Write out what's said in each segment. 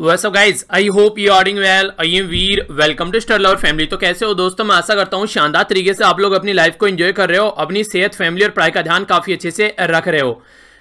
वैसा guys I hope you are in well I am Veer welcome to star lover family तो कैसे हो दोस्तों मैं आशा करता हूँ शानदार तरीके से आप लोग अपनी लाइफ को एंजॉय कर रहे हो अपनी सेहत फैमिली और पढ़ाई का ध्यान काफ़ी अच्छे से रख रहे हो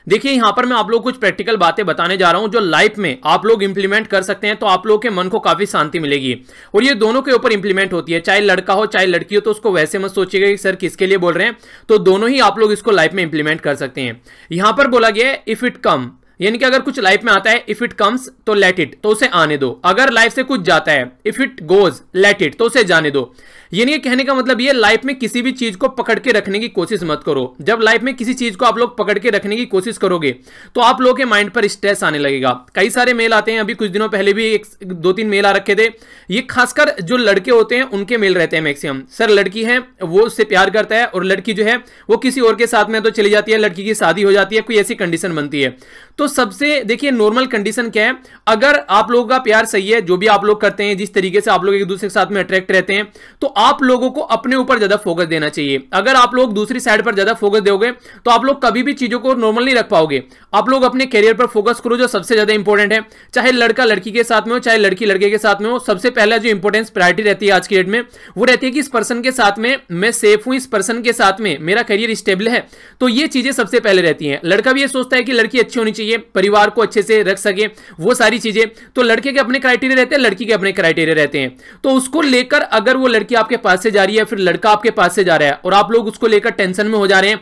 देखिए यहाँ पर मैं आप लोग कुछ प्रैक्टिकल बातें बताने जा रहा हूँ जो लाइफ में आप लोग इंप्लीमेंट कर सकते हैं तो आप लोगों के मन को काफ़ी शांति मिलेगी और ये दोनों के ऊपर इंप्लीमेंट होती है चाहे लड़का हो चाहे लड़की हो तो उसको वैसे मत सोचिएगा कि सर किसके लिए बोल रहे हैं तो दोनों ही आप लोग इसको लाइफ में इंप्लीमेंट कर सकते हैं यहाँ पर बोला गया इफ़ इट कम यानी कि अगर कुछ लाइफ में आता है इफ इट कम्स तो लेट इट तो उसे आने दो अगर लाइफ से कुछ जाता है if it goes let it तो उसे जाने दो यानी नहीं कहने का मतलब ये लाइफ में किसी भी चीज को पकड़ के रखने की कोशिश मत करो जब लाइफ में किसी चीज को आप लोग पकड़ के रखने की कोशिश करोगे तो आप लोगों के माइंड पर स्ट्रेस आने लगेगा कई सारे मेल आते हैं अभी कुछ दिनों पहले भी एक दो तीन मेल आ रखे थे ये खासकर जो लड़के होते हैं उनके मेल रहते हैं मैक्सिमम सर लड़की है वो उससे प्यार करता है और लड़की जो है वो किसी और के साथ में तो चली जाती है लड़की की शादी हो जाती है कोई ऐसी कंडीशन बनती है तो सबसे देखिए नॉर्मल कंडीशन क्या है अगर आप लोगों का प्यार सही है जो भी आप लोग करते हैं जिस तरीके से आप लोग एक दूसरे के साथ में अट्रैक्ट रहते हैं तो आप लोगों को अपने ऊपर ज्यादा फोकस देना चाहिए अगर आप लोग दूसरी साइड पर ज्यादा फोकस दोगे तो आप लोग कभी भी चीजों को नॉर्मल नहीं रख पाओगे आप लोग अपने करियर पर फोकस करो जो सबसे ज्यादा इंपॉर्टेंट है चाहे लड़का लड़की के साथ में हो चाहे लड़की लड़के के साथ में हो सबसे पहला जो इंपॉर्टेंस प्रायोरिटी रहती है आज की डेट में वो रहती है कि इस पर्सन के साथ में मैं सेफ हूं इस पर्सन के साथ में मेरा करियर स्टेबल है तो ये चीजें सबसे पहले रहती है लड़का भी ये सोचता है कि लड़की अच्छी होनी चाहिए परिवार को अच्छे से रख सके वो सारी चीजें तो लड़के के अपने क्राइटेरिया रहते हैं लड़की के अपने क्राइटेरिया रहते हैं तो उसको लेकर अगर वो लड़की आपके आपके पास से जा रही है फिर लड़का आपके पास से जा रहा है और आप लोग उसको लेकर टेंशन में हो जा रहे हैं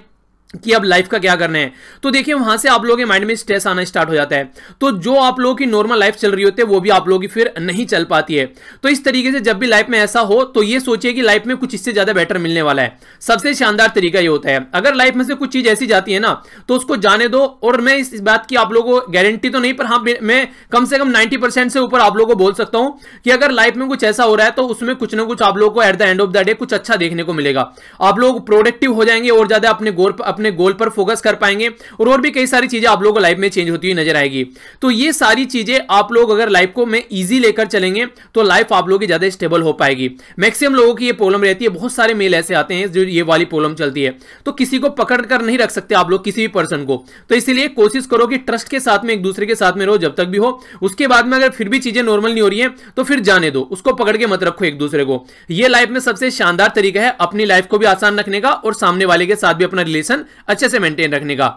कि अब लाइफ का क्या करना है तो देखिए वहां से आप लोगों के माइंड में स्ट्रेस आना स्टार्ट हो जाता है तो जो आप लोगों की नॉर्मल लाइफ चल रही होती है वो भी आप लोगों की फिर नहीं चल पाती है तो इस तरीके से जब भी लाइफ में ऐसा हो तो ये सोचिए कि लाइफ में कुछ इससे ज्यादा बेटर मिलने वाला है सबसे शानदार तरीका ये होता है अगर लाइफ में से कुछ चीज ऐसी जाती है ना तो उसको जाने दो और मैं इस बात की आप लोगों को गारंटी तो नहीं पर हाँ मैं कम से कम नाइनटी से ऊपर आप लोगों को बोल सकता हूं कि अगर लाइफ में कुछ ऐसा हो रहा है तो उसमें कुछ ना कुछ आप लोगों को at the end of the day कुछ अच्छा देखने को मिलेगा आप लोग प्रोडक्टिव हो जाएंगे और ज्यादा अपने गोल अपने गोल पर फोकस कर पाएंगे और और भी कई सारी चीज़ें आप लोगों को लाइफ में चेंज होती हुई नजर आएगी तो ये सारी चीज़ें आप लोग अगर लाइफ को मैं ईजी लेकर चलेंगे तो लाइफ आप लोगों की ज़्यादा स्टेबल हो पाएगी मैक्सिमम लोगों की ये प्रॉब्लम रहती है बहुत सारे मेल ऐसे आते हैं जो ये वाली प्रॉब्लम चलती है तो किसी को पकड़ कर नहीं रख सकते आप लोग किसी भी पर्सन को तो इसलिए कोशिश करो कि ट्रस्ट के साथ में एक दूसरे के साथ में रहो जब तक भी हो उसके बाद में अगर फिर भी चीज़ें नॉर्मल नहीं हो रही है तो फिर जाने दो उसको पकड़ के मत रखो एक दूसरे को यह लाइफ में सबसे शानदार तरीका है अपनी लाइफ को भी आसान रखने का और सामने वाले के साथ भी अपना रिलेशन अच्छे से मेंटेन रखने का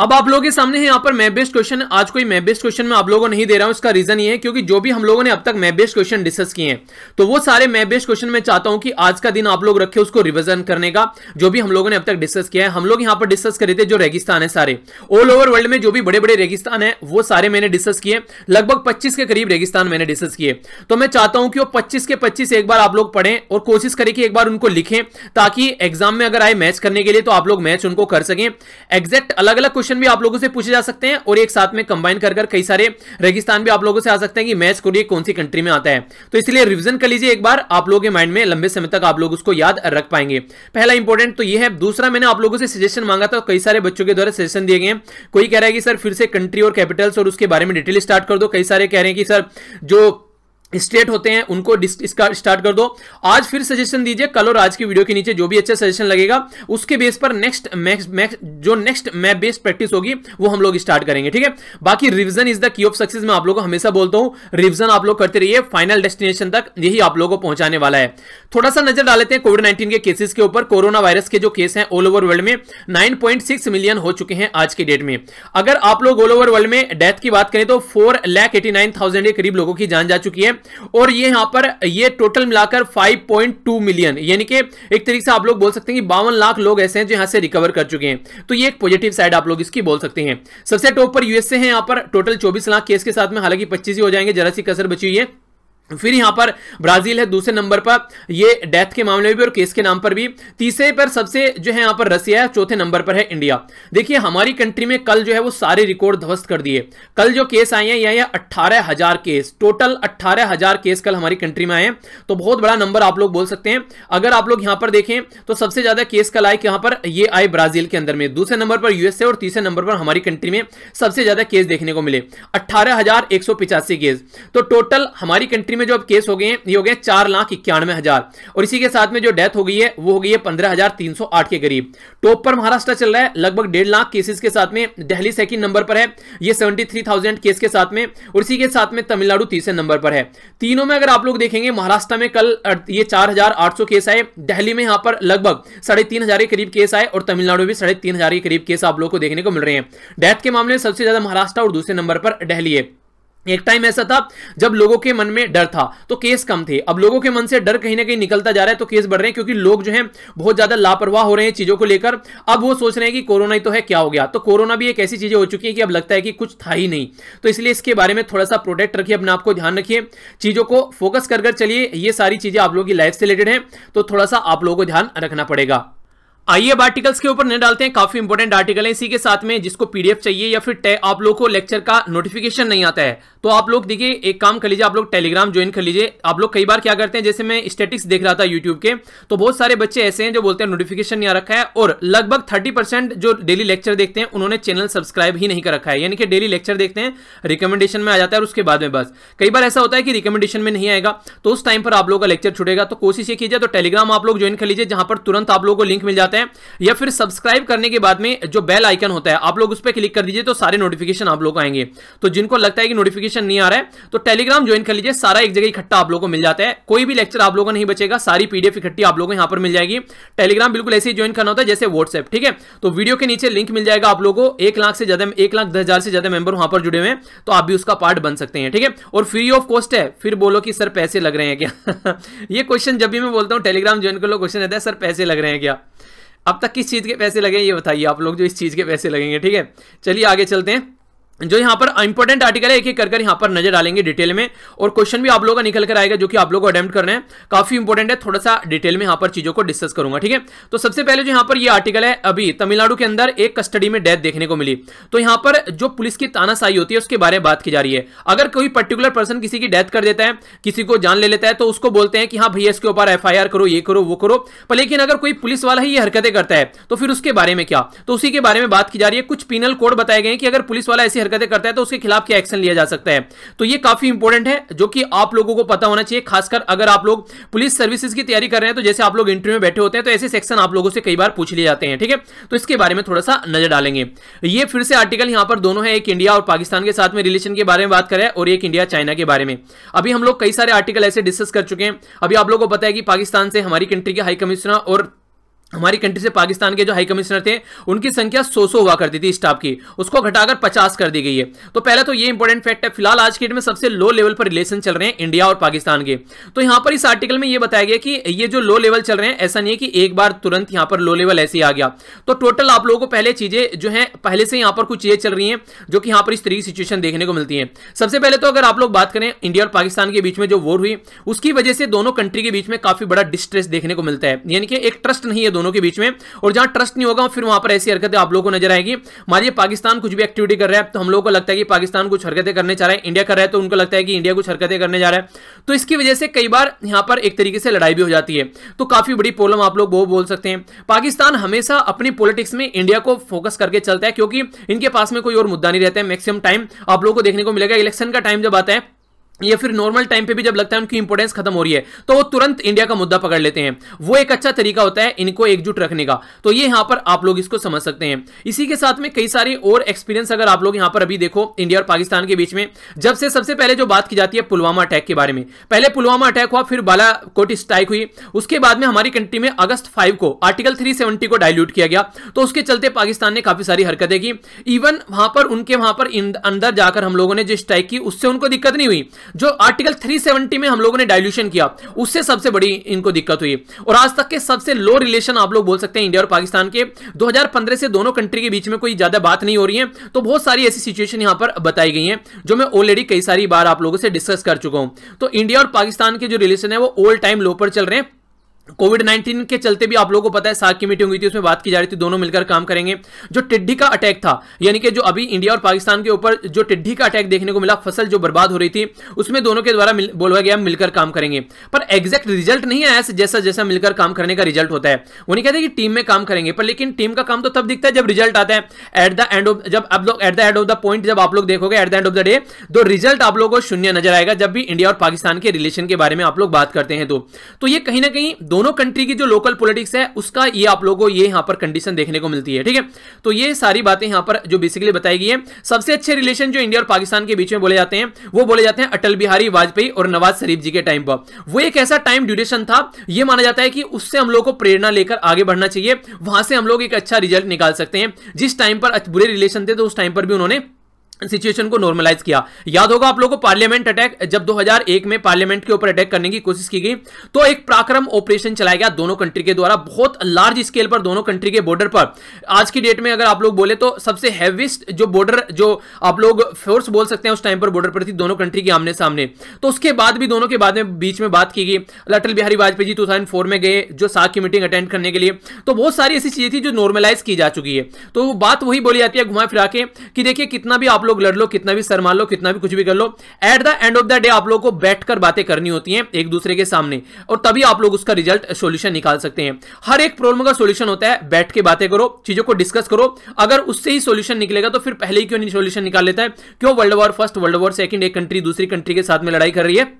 अब आप लोगों के सामने है यहाँ पर मैप बेस्ड क्वेश्चन आज कोई मैप बेस्ड क्वेश्चन मैं आप लोगों को नहीं दे रहा हूँ इसका रीजन ये है क्योंकि जो भी हम लोगों ने अब तक मैप बेस्ड क्वेश्चन डिस्कस किए हैं तो वो सारे मैप बेस्ड क्वेश्चन मैं चाहता हूं कि आज का दिन आप लोग रखे उसको रिविजन करने का जो भी हम लोगों ने अब तक डिस्कस किया है हम लोग यहाँ पर डिस्कस करे थे जो रेगिस्तान है सारे ऑल ओवर वर्ल्ड में जो भी बड़े बड़े रेगिस्तान है वो सारे मैंने डिस्कस किए लगभग पच्चीस के करीब रेगिस्तान मैंने डिस्कस किए तो मैं चाहता हूँ कि वो पच्चीस के पच्चीस एक बार आप लोग पढ़ें और कोशिश करें कि एक बार उनको लिखें ताकि एग्जाम में अगर आए मैच करने के लिए तो आप लोग मैच उनको कर सकें एग्जैक्ट अलग अलग क्वेश्चन भी आप लोगों से पूछे जा सकते हैं और एक साथ में कंबाइन कर कई सारे रेगिस्तान भी आप लोगों से आ सकते हैं कि मैच कोरिया कौन सी कंट्री में आता है तो इसलिए रिविजन कर लीजिए एक बार आप लोगों के माइंड में लंबे समय तक आप लोग उसको याद रख पाएंगे पहला इंपॉर्टेंट तो ये है दूसरा मैंने आप लोगों से सजेशन मांगा था कई सारे बच्चों के द्वारा सजेशन दिए गए कोई कह रहा है कि सर फिर से कंट्री और कैपिटल्स और उसके बारे में डिटेल स्टार्ट कर दो कई सारे कह रहे हैं कि सर जो स्टेट होते हैं उनको इसका स्टार्ट कर दो आज फिर सजेशन दीजिए कल और आज की वीडियो के नीचे जो भी अच्छा सजेशन लगेगा उसके बेस पर नेक्स्ट मैक्स जो नेक्स्ट मैप बेस्ड प्रैक्टिस होगी वो हम लोग स्टार्ट करेंगे ठीक है बाकी revision is the key of success मैं आप लोगों को हमेशा बोलता हूँ रिविजन आप लोग करते रहिए फाइनल डेस्टिनेशन तक यही आप लोगों को पहुंचाने वाला है थोड़ा सा नजर डाल लेते हैं कोविड नाइन्टीन के केसेस के ऊपर कोरोना वायरस के जो केस हैं ऑल ओवर वर्ल्ड में नाइन मिलियन हो चुके हैं आज के डेट में अगर आप लोग ऑल ओवर वर्ल्ड में डेथ की बात करें तो फोर के करीब लोगों की जान जा चुकी है और ये यहां पर ये टोटल मिलाकर 5.2 मिलियन यानी कि एक तरीके से आप लोग बोल सकते हैं कि बावन लाख लोग ऐसे हैं जो यहां से रिकवर कर चुके हैं तो ये एक पॉजिटिव साइड आप लोग इसकी बोल सकते हैं सबसे टॉप पर यूएसए है यहां पर टोटल चौबीस लाख केस के साथ में हालांकि पच्चीस ही हो जाएंगे जरा सी कसर बची हुई है फिर यहां पर ब्राजील है दूसरे नंबर पर ये डेथ के मामले में भी और केस के नाम पर भी तीसरे पर सबसे जो है यहां पर रसिया है चौथे नंबर पर है इंडिया देखिए हमारी कंट्री में कल जो है वो सारे रिकॉर्ड ध्वस्त कर दिए कल जो केस आए हैं यह अट्ठारह हजार केस टोटल अट्ठारह हजार केस कल हमारी कंट्री में आए तो बहुत बड़ा नंबर आप लोग बोल सकते हैं अगर आप लोग यहां पर देखें तो सबसे ज्यादा केस कल आए यहां पर ये आए ब्राजील के अंदर में दूसरे नंबर पर यूएसए और तीसरे नंबर पर हमारी कंट्री में सबसे ज्यादा केस देखने को मिले अट्ठारह केस तो टोटल हमारी कंट्री मिलिट्री में जो अब केस हो गए हैं ये हो गए चार लाख इक्यानवे हजार और इसी के साथ में जो डेथ हो गई है वो हो गई है पंद्रह हजार तीन सौ आठ के करीब टॉप पर महाराष्ट्र चल रहा है लगभग डेढ़ लाख केसेस के साथ में दिल्ली सेकंड नंबर पर है ये सेवेंटी थ्री थाउजेंड केस के साथ में और इसी के साथ में तमिलनाडु तीसरे नंबर पर है तीनों में अगर आप लोग देखेंगे महाराष्ट्र में कल ये चार केस आए दिल्ली में यहाँ पर लगभग साढ़े तीन हजार के करीब केस आए और तमिलनाडु में साढ़े तीन हजार के करीब केस आप लोग को देखने को मिल रहे हैं डेथ के मामले में सबसे ज्यादा महाराष्ट्र और दूसरे नंबर पर डेहली है एक टाइम ऐसा था जब लोगों के मन में डर था तो केस कम थे अब लोगों के मन से डर कहीं ना कहीं निकलता जा रहा है तो केस बढ़ रहे हैं क्योंकि लोग जो हैं बहुत ज्यादा लापरवाह हो रहे हैं चीजों को लेकर अब वो सोच रहे हैं कि कोरोना ही तो है क्या हो गया तो कोरोना भी एक ऐसी चीजें हो चुकी है कि अब लगता है कि कुछ था ही नहीं तो इसलिए इसके बारे में थोड़ा सा प्रोटेक्ट रखिए अपने आपको ध्यान रखिए चीजों को फोकस कर चलिए ये सारी चीजें आप लोगों की लाइफ से रिलेटेड है तो थोड़ा सा आप लोगों को ध्यान रखना पड़ेगा आइए अब आर्टिकल्स के ऊपर नजर डालते हैं काफी इंपॉर्टेंट आर्टिकल है इसी के साथ में जिसको पीडीएफ चाहिए या फिर आप लोग को लेक्चर का नोटिफिकेशन नहीं आता है तो आप लोग देखिए एक काम कर लीजिए आप लोग टेलीग्राम ज्वाइन कर लीजिए आप लोग कई बार क्या करते हैं जैसे मैं स्टेटिक्स देख रहा था यूट्यूब के तो बहुत सारे बच्चे ऐसे हैं जो बोलते हैं नोटिफिकेशन नहीं आ रखा है और लगभग थर्टी जो डेली लेक्चर देखते हैं उन्होंने चैनल सब्सक्राइब ही नहीं कर रखा है यानी कि डेली लेक्चर देखते हैं रिकमेंडेशन में आ जाता है और उसके बाद में बस कई बार ऐसा होता है कि रिकमेंडेशन में नहीं आएगा तो उस टाइम पर आप लोग का लेक्चर छुटेगा तो कोशिश ये कीजिए तो टेलीग्राम आप लोग ज्वाइन कर लीजिए जहां पर तुरंत आप लोग को लिंक मिल जाता है जाते हैं या फिर सब्सक्राइब करने के बाद में जो बेल आइकन होता है आप लोग उस पर क्लिक कर दीजिए तो सारे नोटिफिकेशन आप लोग आएंगे तो जिनको लगता है कि नोटिफिकेशन नहीं आ रहा है तो टेलीग्राम ज्वाइन कर लीजिए सारा एक जगह इकट्ठा आप लोग को मिल जाता है कोई भी लेक्चर आप लोगों को नहीं बचेगा सारी पीडीएफ इकट्ठी आप लोगों को यहाँ पर मिल जाएगी टेलीग्राम बिल्कुल ऐसे ही ज्वाइन करना होता है जैसे व्हाट्सएप ठीक है तो वीडियो के नीचे लिंक मिल जाएगा आप लोगों को एक लाख से ज्यादा एक लाख दस हजार से ज्यादा मेंबर वहां पर जुड़े हुए हैं तो आप भी उसका पार्ट बन सकते हैं ठीक है और फ्री ऑफ कॉस्ट है फिर बोलो कि सर पैसे लग रहे हैं क्या ये क्वेश्चन जब भी मैं बोलता हूं टेलीग्राम ज्वाइन कर लो क्वेश्चन रहता है सर पैसे लग रहे हैं क्या अब तक किस चीज़ के पैसे लगे ये बताइए आप लोग जो इस चीज़ के पैसे लगेंगे ठीक है चलिए आगे चलते हैं जो यहां पर इंपॉर्टेंट आर्टिकल है एक एक कर यहां पर नजर डालेंगे डिटेल में और क्वेश्चन भी आप लोगों का निकल कर आएगा जो कि आप लोगों को अटेम्प्ट करना है काफी इंपॉर्टेंट है थोड़ा सा डिटेल में यहां पर चीजों को डिस्कस करूंगा ठीक है तो सबसे पहले जो यहाँ पर ये यह आर्टिकल है अभी तमिलनाडु के अंदर एक कस्टडी में डेथ देखने को मिली तो यहां पर जो पुलिस की तानाशाही होती है उसके बारे में बात की जा रही है अगर कोई पर्टिकुलर पर्सन किसी की डेथ कर देता है किसी को जान ले लेता है तो उसको बोलते हैं कि हाँ भैया इसके ऊपर एफ करो ये करो वो करो पर लेकिन अगर कोई पुलिस वाला ही ये हरकतें करता है तो फिर उसके बारे में क्या तो उसी के बारे में बात की जा रही है कुछ पिनल कोड बताए गए कि अगर पुलिस वाला ऐसी हरकतें करता है तो उसके खिलाफ क्या एक्शन लिया जा सकता है तो ये काफी इंपॉर्टेंट है जो कि आप लोगों को पता होना चाहिए खासकर अगर आप लोग पुलिस सर्विसेज की तैयारी कर रहे हैं तो जैसे आप लोग इंटरव्यू में बैठे होते हैं तो ऐसे सेक्शन आप लोगों से कई बार पूछ लिए जाते हैं ठीक है तो इसके बारे में थोड़ा सा नजर डालेंगे ये फिर से आर्टिकल यहां पर दोनों है एक इंडिया और पाकिस्तान के साथ में रिलेशन के बारे में बात करें और एक इंडिया चाइना के बारे में अभी हम लोग कई सारे आर्टिकल ऐसे डिस्कस कर चुके हैं अभी आप लोगों को पता है कि पाकिस्तान से हमारी कंट्री के हाई कमिश्नर और हमारी कंट्री से पाकिस्तान के जो हाई कमिश्नर थे उनकी संख्या सौ सौ हुआ करती थी स्टाफ की उसको घटाकर पचास कर दी गई है तो पहले तो ये इंपॉर्टेंट फैक्ट है फिलहाल आज की डेट में सबसे लो लेवल पर रिलेशन चल रहे हैं इंडिया और पाकिस्तान के तो यहां पर इस आर्टिकल में ये बताया गया कि ये जो लो लेवल चल रहे हैं ऐसा नहीं है कि एक बार तुरंत यहाँ पर लो लेवल ऐसे ही आ गया तो टोटल आप लोगों को पहले चीजें जो है पहले से यहां पर कुछ चीजें चल रही है जो कि यहां पर इस तरीके सिचुएशन देखने को मिलती है सबसे पहले तो अगर आप लोग बात करें इंडिया और पाकिस्तान के बीच में जो वोर हुई उसकी वजह से दोनों कंट्री के बीच में काफी बड़ा डिस्ट्रेस देखने को मिलता है यानी कि एक ट्रस्ट नहीं है दोनों दोनों के बीच में और जहां ट्रस्ट नहीं होगा फिर वहां पर ऐसी हरकतें आप लोगों को नजर आएगी मानिए पाकिस्तान कुछ भी एक्टिविटी कर रहा है तो हम लोगों को लगता है कि पाकिस्तान कुछ हरकतें करने चाह रहा है इंडिया कर रहा है तो उनको लगता है कि इंडिया कुछ हरकतें करने जा रहा है तो इसकी वजह से कई बार यहां पर एक तरीके से लड़ाई भी हो जाती है तो काफी बड़ी प्रॉब्लम आप लोग वो बोल सकते हैं पाकिस्तान हमेशा अपनी पॉलिटिक्स में इंडिया को फोकस करके चलता है क्योंकि इनके पास में कोई और मुद्दा नहीं रहता है मैक्सिमम टाइम आप लोगों को देखने को मिलेगा इलेक्शन का टाइम जब आता है या फिर नॉर्मल टाइम पे भी जब लगता है उनकी इंपोर्टेंस खत्म हो रही है तो वो तुरंत इंडिया का मुद्दा पकड़ लेते हैं वो एक अच्छा तरीका होता है इनको एकजुट रखने का तो ये यहां पर आप लोग इसको समझ सकते हैं इसी के साथ में कई सारे और एक्सपीरियंस अगर आप लोग यहां पर अभी देखो इंडिया और पाकिस्तान के बीच में जब से सबसे पहले जो बात की जाती है पुलवामा अटैक के बारे में पहले पुलवामा अटैक हुआ फिर बालाकोट स्ट्राइक हुई उसके बाद में हमारी कंट्री में अगस्त फाइव को आर्टिकल थ्री को डायल्यूट किया गया तो उसके चलते पाकिस्तान ने काफी सारी हरकतें की इवन वहां पर उनके वहां पर अंदर जाकर हम लोगों ने जो स्ट्राइक की उससे उनको दिक्कत नहीं हुई जो आर्टिकल 370 में हम लोगों ने डायल्यूशन किया उससे सबसे बड़ी इनको दिक्कत हुई और आज तक के सबसे लो रिलेशन आप लोग बोल सकते हैं इंडिया और पाकिस्तान के 2015 से दोनों कंट्री के बीच में कोई ज्यादा बात नहीं हो रही है तो बहुत सारी ऐसी सिचुएशन यहां पर बताई गई है जो मैं ऑलरेडी कई सारी बार आप लोगों से डिस्कस कर चुका हूं तो इंडिया और पाकिस्तान के जो रिलेशन है वो ओल्ड टाइम लो पर चल रहे हैं कोविड 19 के चलते भी आप लोगों को पता है साग की मीटिंग हुई थी उसमें बात की जा रही थी दोनों मिलकर काम करेंगे जो टिड्डी का अटैक था यानी कि जो अभी इंडिया और पाकिस्तान के ऊपर जो टिड्डी का अटैक देखने को मिला फसल जो बर्बाद हो रही थी उसमें दोनों के द्वारा बोला गया मिलकर काम करेंगे पर एग्जैक्ट रिजल्ट नहीं आया जैसा जैसा मिलकर काम करने का रिजल्ट होता है वो नहीं कहते कि टीम में काम करेंगे पर लेकिन टीम का काम तो तब दिखता है जब रिजल्ट आता है एट द एंड ऑफ जब आप लोग at the end of the point जब आप लोग देखोगे at the end of the day तो रिजल्ट आप लोगों को शून्य नजर आएगा जब भी इंडिया और पाकिस्तान के रिलेशन के बारे में आप लोग बात करते हैं तो, तो ये कहीं ना कहीं दोनों कंट्री की जो लोकल पॉलिटिक्स है उसका ये आप लोगों को ये यहां पर कंडीशन देखने को मिलती है ठीक है तो ये सारी बातें यहां पर जो बेसिकली बताई गई है सबसे अच्छे रिलेशन जो इंडिया और पाकिस्तान के बीच में बोले जाते हैं वो बोले जाते हैं अटल बिहारी वाजपेयी और नवाज शरीफ जी के टाइम पर वो एक ऐसा टाइम ड्यूरेशन था यह माना जाता है कि उससे हम लोग को प्रेरणा लेकर आगे बढ़ना चाहिए वहां से हम लोग एक अच्छा रिजल्ट निकाल सकते हैं जिस टाइम पर बुरे रिलेशन थे तो उस टाइम पर भी उन्होंने सिचुएशन को नॉर्मलाइज किया याद होगा आप लोगों को पार्लियामेंट अटैक जब 2001 में पार्लियामेंट के ऊपर अटैक करने की कोशिश की गई तो एक पराक्रम ऑपरेशन चलाया गया दोनों कंट्री के द्वारा बहुत लार्ज स्केल पर दोनों कंट्री के बॉर्डर पर आज की डेट में अगर आप लोग बोले तो सबसे हैवीस्ट जो बॉर्डर जो आप लोग फोर्स बोल सकते हैं उस टाइम पर बॉर्डर पर थी दोनों कंट्री के आमने सामने तो उसके बाद भी दोनों के बाद में बीच में बात की गई अटल बिहारी वाजपेयी जी टू में गए जो साग की मीटिंग अटेंड करने के लिए तो बहुत सारी ऐसी चीजें थी जो नॉर्मलाइज की जा चुकी है तो बात वही बोली जाती है घुमा फिरा के कि देखिए कितना भी आप लोग लोग लड़ लो कितना भी सर मान लो कितना भी कुछ भी कर लो at the end of the day आप लोग को बैठकर बातें करनी होती हैं एक दूसरे के सामने और तभी आप लोग उसका रिजल्ट सोल्यूशन निकाल सकते हैं हर एक प्रॉब्लम का सोल्यूशन होता है बैठ के बातें करो चीजों को डिस्कस करो अगर उससे ही सोल्यूशन निकलेगा तो फिर पहले ही क्यों नहीं सोल्यूशन निकाल लेता है क्यों world war first world war second एक कंट्री दूसरी कंट्री के साथ में लड़ाई कर रही है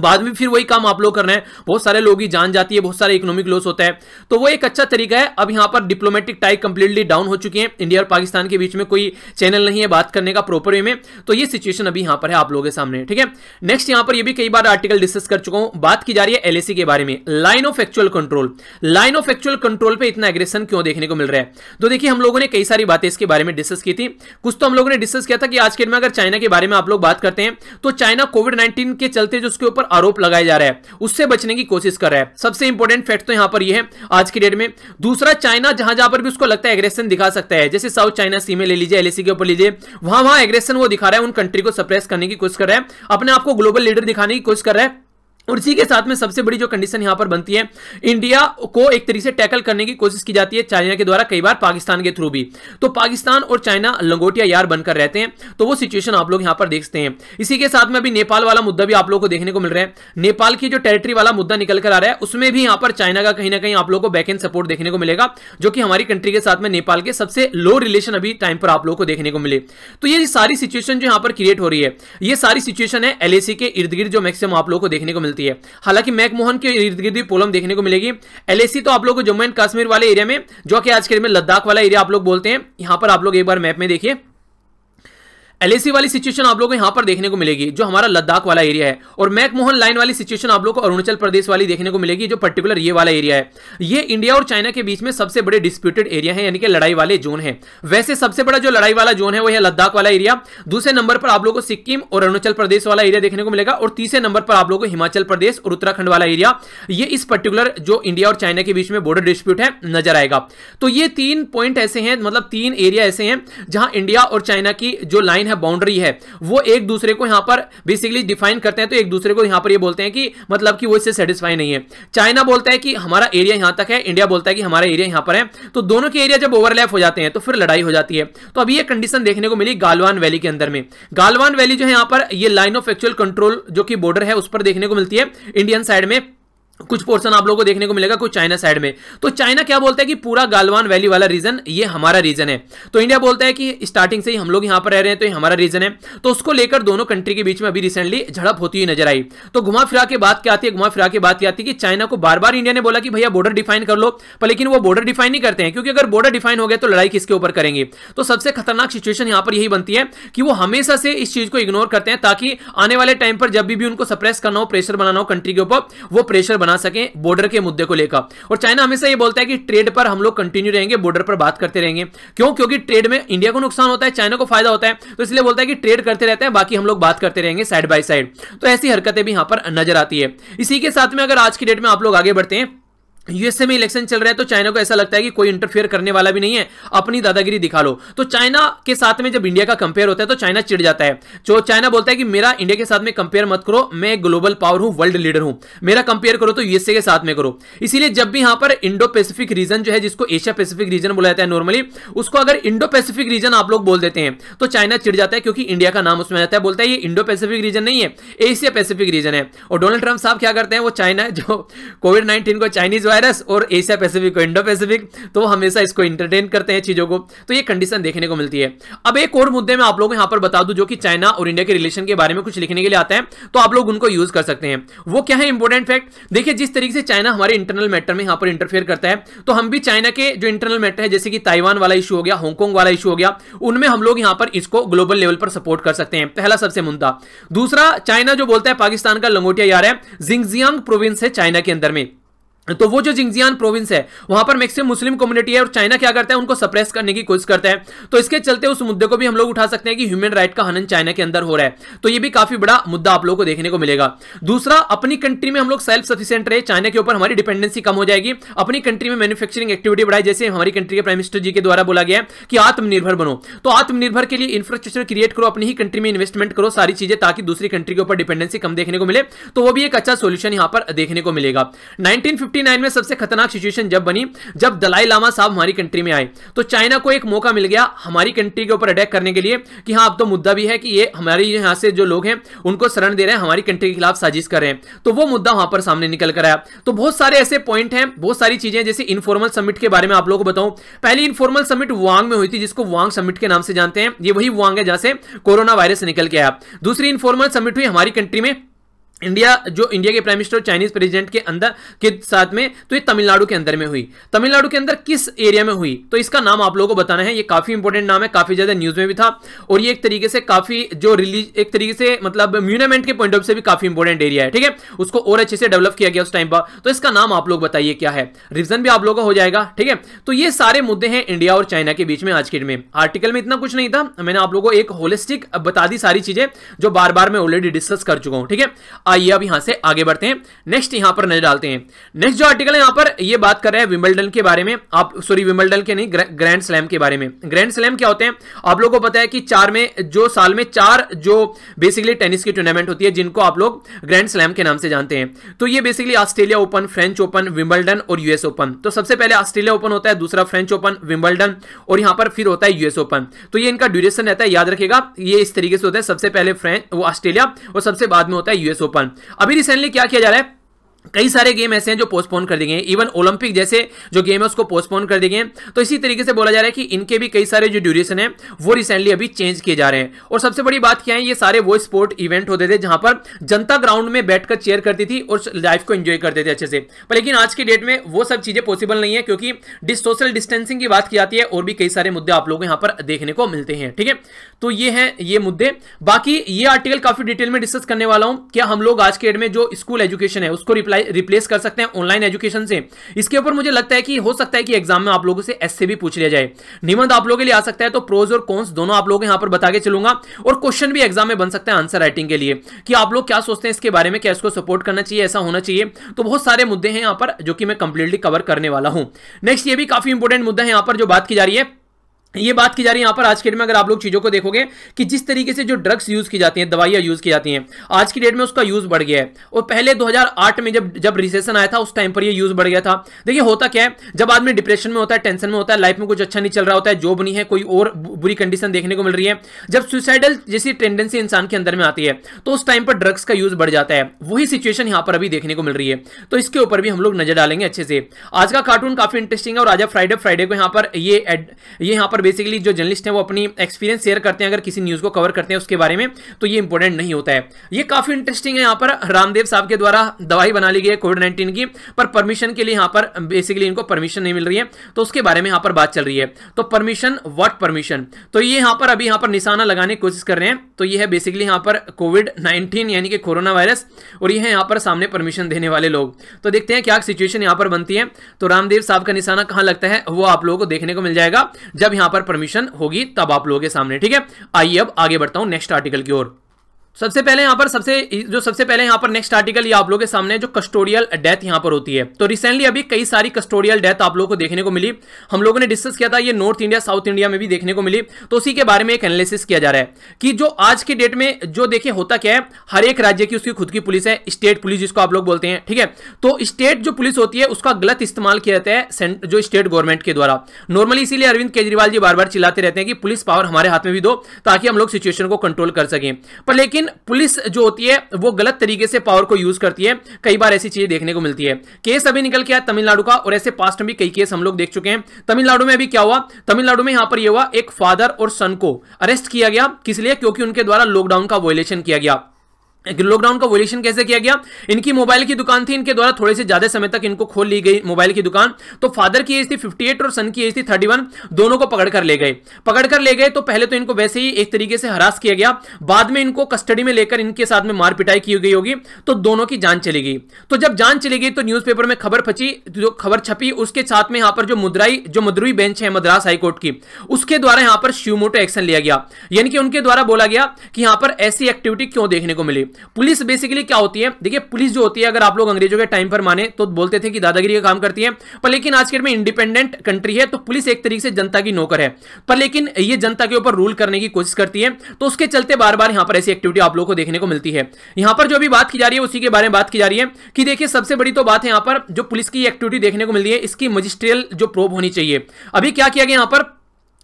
बाद में फिर वही काम आप लोग कर रहे हैं बहुत सारे लोग ही जान जाती है बहुत सारे इकोनॉमिक लॉस होता है तो वो एक अच्छा तरीका है अब यहाँ पर डिप्लोमेटिक टाइप कंप्लीटली डाउन हो चुकी है इंडिया और पाकिस्तान के बीच में कोई चैनल नहीं है बात करने का प्रॉपर वे में तो ये सिचुएशन अभी यहाँ पर है आप लोगों के सामने ठीक है नेक्स्ट यहाँ पर यह भी कई बार आर्टिकल डिस्कस कर चुका हूँ बात की जा रही है एलएसी के बारे में line of actual control line of actual control पर इतना एग्रेशन क्यों देखने को मिल रहा है तो देखिए हम लोगों ने कई सारी बातें इसके बारे में डिस्कस की थी कुछ तो हम लोगों ने डिस्कस किया था कि आज के दिन में अगर चाइना के बारे में आप लोग बात करते हैं तो चाइना कोविड नाइन्टीन के चलते जो उसके ऊपर पर आरोप लगाया जा रहा है उससे बचने की कोशिश कर रहा है सबसे इंपोर्टेंट फैक्ट तो यहाँ पर यह है आज की डेट में दूसरा चाइना जहां जहां पर भी उसको लगता है एग्रेशन दिखा सकता है जैसे साउथ चाइना सी में ले लीजिए एलएसी के ऊपर लीजिए वहां वहां एग्रेशन वो दिखा रहा है उन कंट्री को सप्रेस करने की कोशिश कर रहा है अपने आप को ग्लोबल लीडर दिखाने की कोशिश कर रहा है और इसी के साथ में सबसे बड़ी जो कंडीशन यहाँ पर बनती है इंडिया को एक तरीके से टैकल करने की कोशिश की जाती है चाइना के द्वारा कई बार पाकिस्तान के थ्रू भी तो पाकिस्तान और चाइना लंगोटिया यार बनकर रहते हैं तो वो सिचुएशन आप लोग यहां पर देखते हैं इसी के साथ में अभी नेपाल वाला मुद्दा भी आप लोग को देखने को मिल रहा है नेपाल की जो टेरिटरी वाला मुद्दा निकल कर आ रहा है उसमें भी यहां पर चाइना का कहीं ना कहीं आप लोग को बैक एंड सपोर्ट देखने को मिलेगा जो कि हमारी कंट्री के साथ में नेपाल के सबसे लो रिलेशन अभी टाइम पर आप लोग को देखने को मिले तो ये सारी सिचुएशन जो यहाँ पर क्रिएट हो रही है ये सारी सिचुएशन है एलएसी के इर्द गिर्द जो मैक्सिमम आप लोग को देखने को मिल चलती है हालांकि मैकमोहन के इर्द गिर्द प्रॉब्लम देखने को मिलेगी एलएसी तो आप लोग को जम्मू एंड कश्मीर वाले एरिया में जो कि आज के में लद्दाख वाला एरिया आप लोग बोलते हैं यहां पर आप लोग एक बार मैप में देखिए एलएसी वाली सिचुएशन आप लोगों को यहां पर देखने को मिलेगी जो हमारा लद्दाख वाला एरिया है और मैकमोहन लाइन वाली सिचुएशन आप लोगों को अरुणाचल प्रदेश वाली देखने को मिलेगी जो पर्टिकुलर ये वाला एरिया है ये इंडिया और चाइना के बीच में सबसे बड़े डिस्प्यूटेड एरिया है यानी कि लड़ाई वाले जोन है वैसे सबसे बड़ा जो लड़ाई वाला जोन है वो है लद्दाख वाला एरिया दूसरे नंबर पर आप लोग को सिक्किम और अरुणाचल प्रदेश वाला एरिया देखने को मिलेगा और तीसरे नंबर पर आप लोग को हिमाचल प्रदेश और उत्तराखंड वाला एरिया ये इस पर्टिकुलर जो इंडिया और चाइना के बीच में बॉर्डर डिस्प्यूट है नजर आएगा तो ये तीन पॉइंट ऐसे हैं मतलब तीन एरिया ऐसे हैं जहां इंडिया और चाइना की जो लाइन है है बाउंड्री है वो एक दूसरे को यहां पर बेसिकली डिफाइन करते हैं तो एक दूसरे को यहां पर ये बोलते हैं कि मतलब कि वो इससे सेटिस्फाई नहीं है चाइना बोलता है कि हमारा एरिया यहां तक है इंडिया बोलता है कि हमारा एरिया यहां पर है तो दोनों के एरिया जब ओवरलैप हो जाते हैं तो फिर लड़ाई हो जाती है तो अभी यह कंडीशन देखने को मिली गालवान वैली के अंदर में गालवान वैली जो है यहां पर यह लाइन ऑफ एक्चुअल कंट्रोल जो कि बॉर्डर है उस पर देखने को मिलती है इंडियन साइड में कुछ पोर्शन आप लोगों को देखने को मिलेगा कुछ चाइना साइड में तो चाइना क्या बोलता है कि पूरा गालवान वैली वाला रीजन ये हमारा रीजन है तो इंडिया बोलता है कि स्टार्टिंग से ही हम लोग यहां पर रह रहे हैं तो ये हमारा रीजन है तो उसको लेकर दोनों कंट्री के बीच में अभी रिसेंटली झड़प होती हुई नजर आई तो घुमा फिरा के बात क्या आती है घुमा फिरा के बात क्या आती है कि चाइना को बार बार इंडिया ने बोला कि भैया बॉर्डर डिफाइन कर लो पर लेकिन वो बॉर्डर डिफाइन नहीं करते हैं क्योंकि अगर बॉर्डर डिफाइन हो गया तो लड़ाई किसके ऊपर करेंगे तो सबसे खतरनाक सिचुएशन यहां पर यही बनती है कि वो हमेशा से इस चीज को इग्नोर करते हैं ताकि आने वाले टाइम पर जब भी उनको सप्रेस करना हो प्रेशर बनाना हो कंट्री के ऊपर वो प्रेशर बना सके बॉर्डर के मुद्दे को लेकर और चाइना हमेशा ये बोलता है कि ट्रेड पर हम लोग कंटिन्यू रहेंगे बॉर्डर पर बात करते रहेंगे क्यों क्योंकि ट्रेड में इंडिया को नुकसान होता है चाइना को फायदा होता है तो इसलिए बोलता है कि ट्रेड करते रहते हैं बाकी हम लोग बात करते रहेंगे साइड बाय साइड तो ऐसी हरकतें भी यहां पर नजर आती है इसी के साथ में अगर आज की डेट में आप लोग आगे बढ़ते हैं यूएसए में इलेक्शन चल रहा है तो चाइना को ऐसा लगता है कि कोई इंटरफेयर करने वाला भी नहीं है अपनी दादागिरी दिखा लो तो चाइना के साथ में जब इंडिया का कंपेयर होता है तो चाइना चिढ़ जाता है जो चाइना बोलता है कि मेरा इंडिया के साथ में कंपेयर मत करो मैं ग्लोबल पावर हूं वर्ल्ड लीडर हूं मेरा कंपेयर करो तो यूएसए के साथ में करो इसीलिए जब भी यहां पर इंडो पैसिफिक रीजन जो है जिसको एशिया पैसिफिक रीजन बोला जाता है नॉर्मली उसको अगर इंडो पैसिफिक रीजन आप लोग बोल देते हैं तो चाइना चिड़ जाता है क्योंकि इंडिया का नाम उसमें आता है बोलता है ये इंडो पैसिफिक रीजन नहीं है एशिया पैसिफिक रीजन है और डोनाल्ड ट्रंप साहब क्या करते हैं वो चाइना जो कोविड नाइनटीन को चाइनीज वायरस और एशिया पैसिफिक इंडो पैसिफिक तो हमेशा इसको इंटरटेन करते हैं चीज़ों को तो ये कंडीशन देखने को मिलती है अब एक और मुद्दे में आप लोग यहां पर बता दू जो कि चाइना और इंडिया के रिलेशन के बारे में कुछ लिखने के लिए आते हैं तो आप लोग उनको यूज़ कर सकते हैं वो क्या है इंपोर्टेंट फैक्ट देखिए जिस तरीके से चाइना हमारे इंटरनल मैटर में यहां पर इंटरफेयर करता है तो हम भी चाइना के जो इंटरनल मैटर है जैसे कि ताइवान वाला इशू हो गया हांगकॉन्ग वाला इशू हो गया उनमें हम लोग यहां पर इसको ग्लोबल लेवल पर सपोर्ट कर सकते हैं पहला सबसे मुद्दा दूसरा चाइना जो बोलता है पाकिस्तान का लंगोटिया यार है जिंगजियांग प्रोविंस है चाइना के अंदर में तो वो जो जिंगजियान प्रोविंस है वहां पर मैक्सिमम मुस्लिम कम्युनिटी है और चाइना क्या करता है उनको सप्रेस करने की कोशिश करता है तो इसके चलते उस मुद्दे को भी हम लोग उठा सकते हैं कि ह्यूमन राइट का हनन चाइना के अंदर हो रहा है तो ये भी काफी बड़ा मुद्दा आप लोगों को देखने को मिलेगा दूसरा अपनी कंट्री में हम लोग सेल्फ सफिशियंट रहे चाइना के ऊपर हमारी डिपेंडेंसी कम हो जाएगी अपनी कंट्री में मैन्युफैक्चरिंग एक्टिविटी बढ़ाई जैसे हमारी कंट्री के प्राइम मिनिस्टर जी के द्वारा बोला गया है कि आत्मनिर्भर बनो तो आत्मनिर्भर के लिए इंफ्रास्ट्रक्चर क्रिएट करो अपनी ही कंट्री में इन्वेस्टमेंट करो सारी चीजें ताकि दूसरी कंट्री के ऊपर डिपेंडेंसी कम देखने को मिले तो वो भी एक अच्छा सोल्यूशन यहां पर देखने को मिलेगा नाइनटीन 59 में सबसे खतरनाक सिचुएशन जब बनी जब दलाई लामा साहब हमारी कंट्री में आए तो चाइना को एक मौका मिल गया हमारी कंट्री के ऊपर अटैक करने के लिए कि हाँ अब तो मुद्दा भी है कि ये हमारे यहाँ से जो लोग हैं उनको शरण दे रहे हैं हमारी कंट्री के खिलाफ साजिश कर रहे हैं तो वो मुद्दा वहां पर सामने निकल कर आया तो बहुत सारे ऐसे पॉइंट हैं बहुत सारी चीजें जैसे इनफॉर्मल समिट के बारे में आप लोगों को बताऊं पहली इनफॉर्मल समिट वांग में हुई थी जिसको वांग समिट के नाम से जानते हैं ये वही वांग है जहां से कोरोना वायरस निकल के आया दूसरी इनफॉर्मल समिट हुई हमारी कंट्री में इंडिया जो इंडिया के प्राइम मिनिस्टर चाइनीज प्रेसिडेंट के अंदर के साथ में तो ये तमिलनाडु के अंदर में हुई तमिलनाडु के अंदर किस एरिया में हुई तो इसका नाम आप लोगों को बताना है ये काफी इंपॉर्टेंट नाम है काफी ज्यादा न्यूज में भी था और ये एक तरीके से काफी जो रिलीज एक तरीके से मतलब म्यूनमेंट के पॉइंट ऑफ से भी काफी इंपॉर्टेंट एरिया है ठीक है उसको और अच्छे से डेवलप किया गया उस टाइम पर तो इसका नाम आप लोग बताइए क्या है रीजन भी आप लोगों का हो जाएगा ठीक है तो ये सारे मुद्दे हैं इंडिया और चाइना के बीच में आज के डेट में आर्टिकल में इतना कुछ नहीं था मैंने आप लोगों को एक होलिस्टिक बता दी सारी चीजें जो बार बार मैं ऑलरेडी डिस्कस कर चुका हूं ठीक है आइए अब यहां से आगे बढ़ते हैं नेक्स्ट यहां पर नजर डालते हैं नेक्स्ट जो आर्टिकल है यहां पर ये बात कर रहे हैं विमल्डन के बारे में आप सॉरी विमल्डन के नहीं ग्रैंड स्लैम के बारे में ग्रैंड स्लैम क्या होते हैं आप लोगों को पता है कि चार में जो साल में चार जो बेसिकली टेनिस की टूर्नामेंट होती है जिनको आप लोग ग्रैंड स्लैम के नाम से जानते हैं तो ये basically Australia Open French Open Wimbledon और यूएस ओपन तो सबसे पहले ऑस्ट्रेलिया ओपन होता है दूसरा फ्रेंच ओपन विम्बल्डन और यहां पर फिर होता है यूएस ओपन तो ये इनका ड्यूरेशन रहता है याद रखेगा ये इस तरीके से होता है सबसे पहले फ्रेंच वो ऑस्ट्रेलिया और सबसे बाद में होता है यूएस ओपन अभी रिसेंटली क्या किया जा रहा है कई सारे गेम ऐसे हैं जो पोस्टपोन कर दिए गए इवन ओलंपिक जैसे जो गेम है उसको पोस्टपोन कर दिए गए तो इसी तरीके से बोला जा रहा है कि इनके भी कई सारे जो ड्यूरेशन है वो रिसेंटली अभी चेंज किए जा रहे हैं और सबसे बड़ी बात क्या है ये सारे वो स्पोर्ट इवेंट होते थे जहां पर जनता ग्राउंड में बैठकर चेयर करती थी और लाइफ को एंजॉय करते थे अच्छे से पर लेकिन आज के डेट में वो सब चीज़ें पॉसिबल नहीं है क्योंकि सोशल डिस्टेंसिंग की बात की जाती है और भी कई सारे मुद्दे आप लोग यहां पर देखने को मिलते हैं ठीक है तो ये है ये मुद्दे बाकी ये आर्टिकल काफ़ी डिटेल में डिस्कस करने वाला हूं क्या हम लोग आज के डेट में जो स्कूल एजुकेशन है उसको रिप्लाई रिप्लेस कर सकते हैं ऑनलाइन एजुकेशन से इसके ऊपर मुझे लगता है कि हो सकता है कि एग्जाम में आप लोगों से ऐसे भी पूछ लिया जाए निबंध आप लोगों के लिए आ सकता है तो प्रोज और कॉन्स दोनों आप लोग यहां पर बता के चलूंगा और क्वेश्चन भी एग्जाम में बन सकता है आंसर राइटिंग के लिए कि आप लोग क्या सोचते हैं इसके बारे में क्या इसको सपोर्ट करना चाहिए ऐसा होना चाहिए तो बहुत सारे मुद्दे हैं यहां पर जो कि मैं कंप्लीटली कवर करने वाला हूं नेक्स्ट ये भी काफी इंपोर्टेंट मुद्दा है यहां पर जो बात की जा रही है ये बात की जा रही है यहाँ पर आज के डेट में अगर आप लोग चीज़ों को देखोगे कि जिस तरीके से जो ड्रग्स यूज़ की जाती हैं दवाइयां यूज़ की जाती हैं आज की डेट में उसका यूज़ बढ़ गया है और पहले 2008 में जब जब रिसेशन आया था उस टाइम पर ये यूज़ बढ़ गया था देखिए होता क्या है जब आदमी डिप्रेशन में होता है टेंशन में होता है लाइफ में कुछ अच्छा नहीं चल रहा होता है जॉब नहीं है कोई और बुरी कंडीशन देखने को मिल रही है जब सुसाइडल जैसी टेंडेंसी इंसान के अंदर में आती है तो उस टाइम पर ड्रग्स का यूज़ बढ़ जाता है वही सिचुएशन यहाँ पर अभी देखने को मिल रही है तो इसके ऊपर भी हम लोग नजर डालेंगे अच्छे से आज का कार्टून काफ़ी इंटरेस्टिंग है और आज फ्राइडे फ्राइडे को यहाँ पर ये ये यहाँ पर बेसिकली जो जर्नलिस्ट हैं वो अपनी एक्सपीरियंस शेयर करते हैं अगर किसी न्यूज़ को कवर करते हैं उसके बारे में तो ये इंपॉर्टेंट नहीं होता है ये काफ़ी इंटरेस्टिंग है यहाँ पर रामदेव साहब के द्वारा दवाई बना ली गई है कोविड नाइन्टीन की पर परमिशन के लिए यहाँ पर बेसिकली इनको परमिशन नहीं मिल रही है तो उसके बारे में यहाँ पर बात चल रही है तो परमिशन वॉट परमिशन तो ये यहाँ पर अभी यहाँ पर निशाना लगाने की कोशिश कर रहे हैं तो ये है बेसिकली यहाँ पर कोविड नाइन्टीन यानी कि कोरोना वायरस और ये है यहाँ पर सामने परमिशन देने वाले लोग तो देखते हैं क्या सिचुएशन यहाँ पर बनती है तो रामदेव साहब का निशाना कहाँ लगता है वो आप लोगों को देखने को मिल जाएगा जब यहाँ पर परमिशन होगी तब आप लोगों के सामने ठीक है आइए अब आगे बढ़ता हूं नेक्स्ट आर्टिकल की ओर सबसे पहले यहाँ पर सबसे जो सबसे पहले यहाँ पर नेक्स्ट आर्टिकल ये आप लोगों के सामने जो कस्टोडियल डेथ यहाँ पर होती है तो रिसेंटली अभी कई सारी कस्टोडियल डेथ आप लोगों को देखने को मिली हम लोगों ने डिस्कस किया था ये नॉर्थ इंडिया साउथ इंडिया में भी देखने को मिली तो उसी के बारे में एक एनालिसिस किया जा रहा है कि जो आज के डेट में जो देखिए होता क्या है हर एक राज्य की उसकी खुद की पुलिस है स्टेट पुलिस जिसको आप लोग बोलते हैं ठीक है तो स्टेट जो पुलिस होती है उसका गलत इस्तेमाल किया जाता है जो स्टेट गवर्नमेंट के द्वारा नॉर्मली इसीलिए अरविंद केजरीवाल जी बार बार चिल्लाते रहते हैं कि पुलिस पावर हमारे हाथ में भी दो ताकि हम लोग सिचुएशन को कंट्रोल कर सकें पर लेकिन लेकिन पुलिस जो होती है वो गलत तरीके से पावर को यूज करती है कई बार ऐसी चीजें देखने को मिलती है केस अभी निकल के आया तमिलनाडु का और ऐसे पास्ट में भी कई केस हम लोग देख चुके हैं तमिलनाडु में अभी क्या हुआ तमिलनाडु में यहां पर यह हुआ एक फादर और सन को अरेस्ट किया गया किस लिए क्योंकि उनके द्वारा लॉकडाउन का वोलेशन किया गया लॉकडाउन का वोलेशन कैसे किया गया इनकी मोबाइल की दुकान थी इनके द्वारा थोड़े से ज्यादा समय तक इनको खोल ली गई मोबाइल की दुकान तो फादर की एज थी 58 और सन की एज थी 31 दोनों को पकड़ कर ले गए पकड़ कर ले गए तो पहले तो इनको वैसे ही एक तरीके से हरास किया गया बाद में इनको कस्टडी में लेकर इनके साथ में मारपिटाई की गई होगी तो दोनों की जान चली गई तो जब जान चली गई तो न्यूज में खबर फची जो खबर छपी उसके साथ में यहां पर जो मुद्राई जो मदुरई बेंच है मद्रास हाईकोर्ट की उसके द्वारा यहां पर शिवमोटो एक्शन लिया गया यानी कि उनके द्वारा बोला गया कि यहां पर ऐसी एक्टिविटी क्यों देखने को मिली पुलिस बेसिकली क्या होती है देखिए पुलिस जो होती है अगर आप लोग अंग्रेजों के टाइम पर माने तो बोलते थे कि दादागिरी का काम करती है पर लेकिन आज के में इंडिपेंडेंट कंट्री है तो पुलिस एक तरीके से जनता की नौकर है पर लेकिन ये जनता के ऊपर रूल करने की कोशिश करती है तो उसके चलते बार बार यहां पर ऐसी एक्टिविटी आप लोग को देखने को मिलती है यहां पर जो अभी बात की जा रही है उसी के बारे में बात की जा रही है कि देखिए सबसे बड़ी तो बात है यहां पर जो पुलिस की एक्टिविटी देखने को मिलती है इसकी मजिस्ट्रियल जो प्रोब होनी चाहिए अभी क्या किया गया यहां पर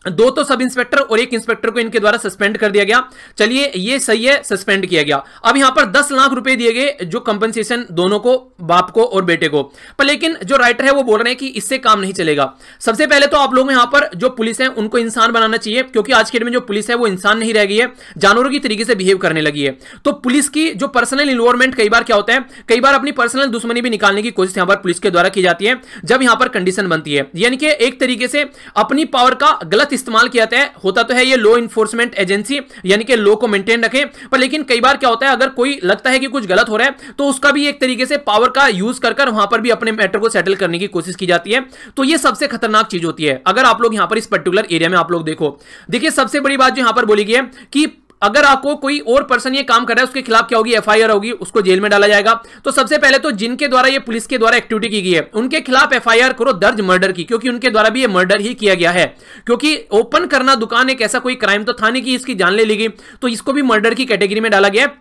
दो तो सब इंस्पेक्टर और एक इंस्पेक्टर को इनके द्वारा सस्पेंड कर दिया गया चलिए ये सही है सस्पेंड किया गया अब यहां पर दस लाख रुपए दिए गए जो कंपनसेशन दोनों को बाप को और बेटे को पर लेकिन जो राइटर है वो बोल रहे हैं कि इससे काम नहीं चलेगा सबसे पहले तो आप लोग यहां पर जो पुलिस है उनको इंसान बनाना चाहिए क्योंकि आज के डेट में जो पुलिस है वो इंसान नहीं रह गई है जानवरों की तरीके से बिहेव करने लगी है तो पुलिस की जो पर्सनल इन्वॉल्वमेंट कई बार क्या होता है कई बार अपनी पर्सनल दुश्मनी भी निकालने की कोशिश यहां पर पुलिस के द्वारा की जाती है जब यहां पर कंडीशन बनती है यानी कि एक तरीके से अपनी पावर का गलत गलत इस्तेमाल किया जाता है होता तो है ये लो इन्फोर्समेंट एजेंसी यानी कि लो को मेंटेन रखें पर लेकिन कई बार क्या होता है अगर कोई लगता है कि कुछ गलत हो रहा है तो उसका भी एक तरीके से पावर का यूज कर कर वहां पर भी अपने मैटर को सेटल करने की कोशिश की जाती है तो ये सबसे खतरनाक चीज होती है अगर आप लोग यहां पर इस पर्टिकुलर एरिया में आप लोग देखो देखिए सबसे बड़ी बात जो यहां पर बोली गई है कि अगर आपको कोई और पर्सन ये काम कर रहा है उसके खिलाफ क्या होगी एफआईआर होगी उसको जेल में डाला जाएगा तो सबसे पहले तो जिनके द्वारा ये पुलिस के द्वारा एक्टिविटी की गई है उनके खिलाफ एफआईआर करो दर्ज मर्डर की क्योंकि उनके द्वारा भी ये मर्डर ही किया गया है क्योंकि ओपन करना दुकान एक ऐसा कोई क्राइम तो था नहीं कि इसकी ले ली गई तो इसको भी मर्डर की कैटेगरी में डाला गया है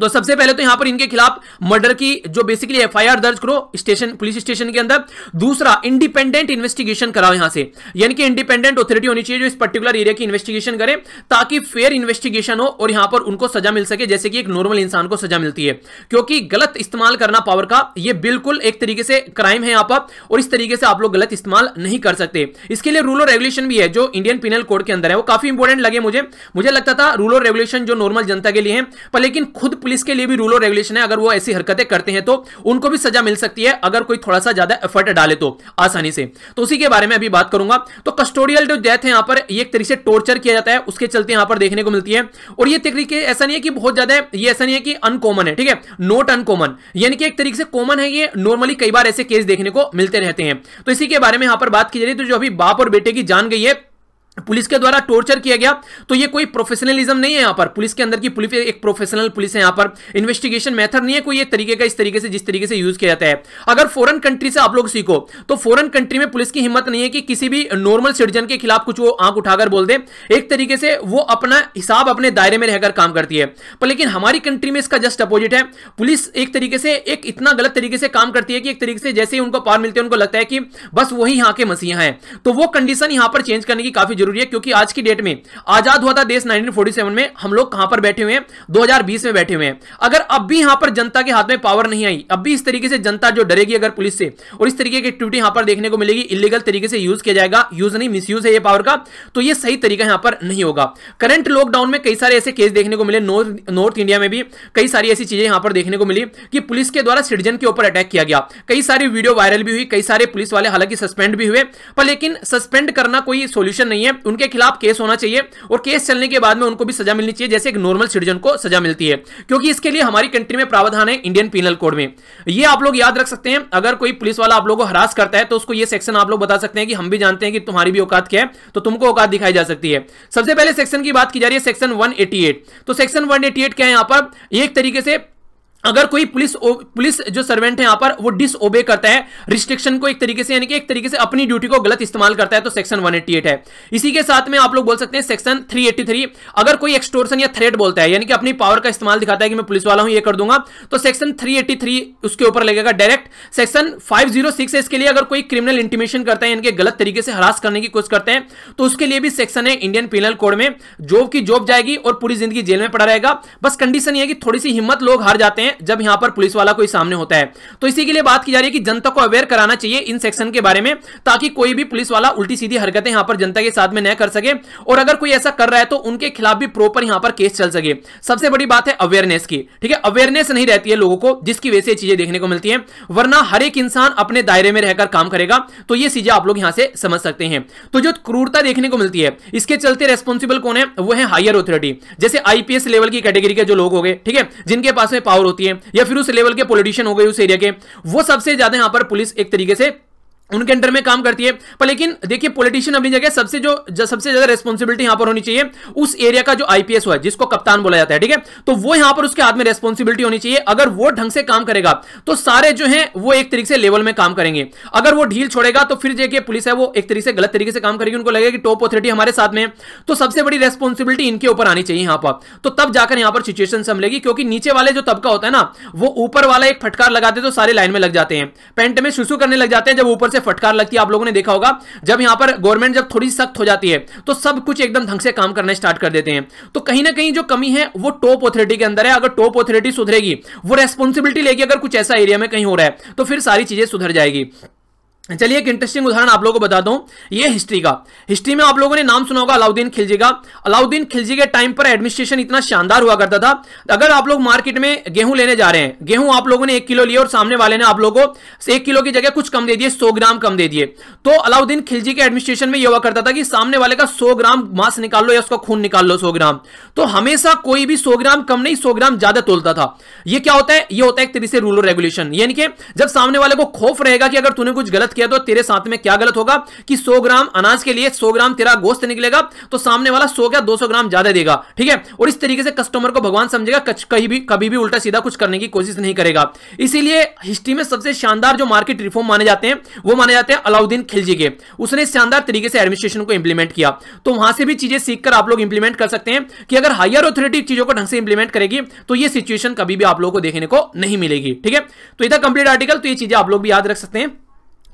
तो सबसे पहले तो यहां पर इनके खिलाफ मर्डर की जो बेसिकली एफआईआर दर्ज करो स्टेशन पुलिस स्टेशन के अंदर दूसरा इंडिपेंडेंट इन्वेस्टिगेशन कराओ यहां से यानी कि इंडिपेंडेंट ऑथोरिटी होनी चाहिए जो इस पर्टिकुलर एरिया की इन्वेस्टिगेशन करे ताकि फेयर इन्वेस्टिगेशन हो और यहां पर उनको सजा मिल सके जैसे कि एक नॉर्मल इंसान को सजा मिलती है क्योंकि गलत इस्तेमाल करना पावर का यह बिल्कुल एक तरीके से क्राइम है यहां पर और इस तरीके से आप लोग गलत इस्तेमाल नहीं कर सकते इसके लिए रूल और रेगुलेशन भी है जो इंडियन पिनल कोड के अंदर है वो काफी इंपोर्टेंट लगे मुझे मुझे लगता था रूल और रेगुलेशन जो नॉर्मल जनता के लिए है पर लेकिन खुद खुद पुलिस के लिए भी रूल और रेगुलेशन है अगर वो ऐसी हरकतें करते हैं तो उनको भी सजा मिल सकती है अगर कोई थोड़ा सा ज्यादा एफर्ट डाले तो आसानी से तो उसी के बारे में अभी बात करूंगा तो कस्टोडियल जो डेथ है यहाँ पर एक तरीके से टोर्चर किया जाता है उसके चलते यहाँ पर देखने को मिलती है और ये तरीके ऐसा नहीं है कि बहुत ज्यादा ये ऐसा नहीं है कि अनकॉमन है ठीक है नॉट अनकॉमन यानी कि एक तरीके से कॉमन है ये नॉर्मली कई बार ऐसे केस देखने को मिलते रहते हैं तो इसी के बारे में यहां पर बात की जा रही है तो जो अभी बाप और बेटे की जान गई है पुलिस के द्वारा टॉर्चर किया गया तो ये कोई प्रोफेशनलिज्म नहीं है यहाँ पर पुलिस के अंदर की पुलिस एक प्रोफेशनल पुलिस है यहाँ पर इन्वेस्टिगेशन मेथड नहीं है कोई ये तरीके का इस तरीके से जिस तरीके से यूज किया जाता है अगर फॉरेन कंट्री से आप लोग सीखो तो फॉरेन कंट्री में पुलिस की हिम्मत नहीं है कि किसी भी नॉर्मल सिटीजन के खिलाफ कुछ वो आंख उठाकर बोल दे एक तरीके से वो अपना हिसाब अपने दायरे में रहकर काम करती है पर लेकिन हमारी कंट्री में इसका जस्ट अपोजिट है पुलिस एक तरीके से एक इतना गलत तरीके से काम करती है कि एक तरीके से जैसे ही उनको पार मिलते हैं उनको लगता है कि बस वही यहाँ के मसीहा है तो वो कंडीशन यहाँ पर चेंज करने की काफी जरूरी है क्योंकि आज की डेट में आजाद हुआ था देश 1947 में हम लोग कहां पर बैठे हुए हैं 2020 में बैठे हुए हैं अगर अब भी यहां पर जनता के हाथ में पावर नहीं आई अब भी इस तरीके से जनता जो डरेगी अगर पुलिस से और इस तरीके की एक्टिविटी यहां पर देखने को मिलेगी इलीगल तरीके से यूज किया जाएगा यूज नहीं मिस है ये पावर का तो ये सही तरीका यहां पर नहीं होगा करंट लॉकडाउन में कई सारे ऐसे केस देखने को मिले नॉर्थ इंडिया में भी कई सारी ऐसी चीजें यहां पर देखने को मिली कि पुलिस के द्वारा सिटीजन के ऊपर अटैक किया गया कई सारी वीडियो वायरल भी हुई कई सारे पुलिस वाले हालांकि सस्पेंड भी हुए पर लेकिन सस्पेंड करना कोई सोल्यूशन नहीं है उनके खिलाफ केस होना चाहिए और केस चलने के बाद में उनको भी सजा मिलनी चाहिए जैसे एक नॉर्मल सिटीजन को सजा मिलती है क्योंकि इसके लिए हमारी कंट्री में प्रावधान है इंडियन पिनल कोड में ये आप लोग याद रख सकते हैं अगर कोई पुलिस वाला आप लोग को हरास करता है तो उसको ये सेक्शन आप लोग बता सकते हैं कि हम भी जानते हैं कि तुम्हारी भी औकात क्या है तो तुमको औकात दिखाई जा सकती है सबसे पहले सेक्शन की बात की जा रही है सेक्शन वन तो सेक्शन वन क्या है यहां पर एक तरीके से अगर कोई पुलिस ओ, पुलिस जो सर्वेंट है यहां पर वो ओबे करता है रिस्ट्रिक्शन को एक तरीके से यानी कि एक तरीके से अपनी ड्यूटी को गलत इस्तेमाल करता है तो सेक्शन 188 है इसी के साथ में आप लोग बोल सकते हैं सेक्शन 383 अगर कोई एक्सटोर्सन या थ्रेट बोलता है यानी कि अपनी पावर का इस्तेमाल दिखाता है कि मैं पुलिस वाला हूं ये कर दूंगा तो सेक्शन थ्री उसके ऊपर लगेगा डायरेक्ट सेक्शन फाइव है इसके लिए अगर कोई क्रिमिनल इंटीमेशन करता है यानी कि गलत तरीके से हरास करने की कोशिश करते हैं तो उसके लिए भी सेक्शन है इंडियन पिनल कोड में जॉब की जॉब जाएगी और पूरी जिंदगी जेल में पड़ा रहेगा बस कंडीशन यह है कि थोड़ी सी हिम्मत लोग हार जाते हैं जब यहां पर पुलिस वाला कोई सामने होता है तो इसी के लिए बात की जा रही है कि जनता को अवेयर कराना चाहिए इन सेक्शन के बारे में ताकि कोई भी पुलिस वाला उल्टी सीधी हरकतें यहां पर जनता के साथ में न कर सके और अगर कोई ऐसा कर रहा है तो उनके खिलाफ भी प्रॉपर यहां पर केस चल सके सबसे बड़ी बात है अवेयरनेस की ठीक है अवेयरनेस नहीं रहती है लोगों को जिसकी वजह से चीजें देखने को मिलती है वरना हर एक इंसान अपने दायरे में रहकर काम करेगा तो ये चीजें आप लोग यहां से समझ सकते हैं तो जो क्रूरता देखने को मिलती है इसके चलते रेस्पॉन्सिबल कौन है वो है हायर अथॉरिटी जैसे आईपीएस लेवल की कैटेगरी के जो लोग हो गए ठीक है जिनके पास में पावर होती है है या फिर उस लेवल के पॉलिटिशियन हो गए उस एरिया के वो सबसे ज्यादा यहाँ पर पुलिस एक तरीके से उनके अंडर में काम करती है पर लेकिन देखिए पॉलिटिशियन अपनी जगह सबसे जो, सबसे ज्यादा रेस्पॉन्सिबिलिटी यहां पर होनी चाहिए उस एरिया का जो आईपीएस हुआ जिसको कप्तान बोला जाता है ठीक है तो वो यहां पर उसके हाथ में रेस्पॉन्सिबिलिटी होनी चाहिए अगर वो ढंग से काम करेगा तो सारे जो है वो एक तरीके से लेवल में काम करेंगे अगर वो ढील छोड़ेगा तो फिर देखिए पुलिस है वो एक तरीके से गलत तरीके से काम करेगी उनको लगेगा कि टॉप अथॉरिटी हमारे साथ में है तो सबसे बड़ी रेस्पॉन्सिबिलिटी इनके ऊपर आनी चाहिए यहां पर तो तब जाकर यहां पर सिचुएशन संभलेगी क्योंकि नीचे वाले जो तबका होता है ना वो ऊपर वाला एक फटकार लगाते तो सारे लाइन में लग जाते हैं पेंट में शुशु करने लग जाते हैं जब ऊपर से फटकार लगती है आप लोगों ने देखा होगा जब यहाँ पर गवर्नमेंट जब थोड़ी सख्त हो जाती है तो सब कुछ एकदम ढंग से काम करना स्टार्ट कर देते हैं तो कहीं ना कहीं जो कमी है वो टॉप अथॉरिटी के अंदर है अगर टॉप अथॉरिटी सुधरेगी वो रेस्पॉन्सिबिलिटी लेगी अगर कुछ ऐसा एरिया में कहीं हो रहा है तो फिर सारी चीजें सुधर जाएगी चलिए एक इंटरेस्टिंग उदाहरण आप लोगों को बता दूं ये हिस्ट्री का हिस्ट्री में आप लोगों ने नाम सुना होगा अलाउद्दीन खिलजी का अलाउद्दीन खिलजी के टाइम पर एडमिनिस्ट्रेशन इतना शानदार हुआ करता था अगर आप लोग मार्केट में गेहूं लेने जा रहे हैं गेहूं आप लोगों ने एक किलो लिया और सामने वाले ने आप लोगों को एक किलो की जगह कुछ कम दे दिए सौ ग्राम कम दे दिए तो अलाउद्दीन खिलजी के एडमिनिस्ट्रेशन में यह हुआ करता था कि सामने वाले का सौ ग्राम मांस निकाल लो या उसका खून निकाल लो सौ ग्राम तो हमेशा कोई भी सौ ग्राम कम नहीं सौ ग्राम ज्यादा तोलता था यह क्या होता है यह होता है एक तरीके से रूल और रेगुलेशन यानी कि जब सामने वाले को खौफ रहेगा कि अगर तूने कुछ गलत किया तो तेरे साथ में क्या गलत होगा कि 100 ग्राम अनाज के लिए 100 ग्राम तेरा गोश्त निकलेगा तो सामने वाला 100 क्या 200 ग्राम ज्यादा देगा ठीक है और इस तरीके से कस्टमर को भगवान समझेगा कहीं भी कभी भी उल्टा सीधा कुछ करने की कोशिश नहीं करेगा इसीलिए हिस्ट्री में सबसे शानदार जो मार्केट रिफॉर्म माने जाते हैं वो माने जाते हैं अलाउद्दीन खिलजी के उसने शानदार तरीके से एडमिनिस्ट्रेशन को इंप्लीमेंट किया तो वहां से भी चीजें सीखकर आप लोग इंप्लीमेंट कर सकते हैं कि अगर हायर अथॉरिटी चीजों को ढंग से इंप्लीमेंट करेगी तो ये सिचुएशन कभी भी आप लोगों को देखने को नहीं मिलेगी ठीक है तो इधर कंप्लीट आर्टिकल तो ये चीजें आप लोग भी याद रख सकते हैं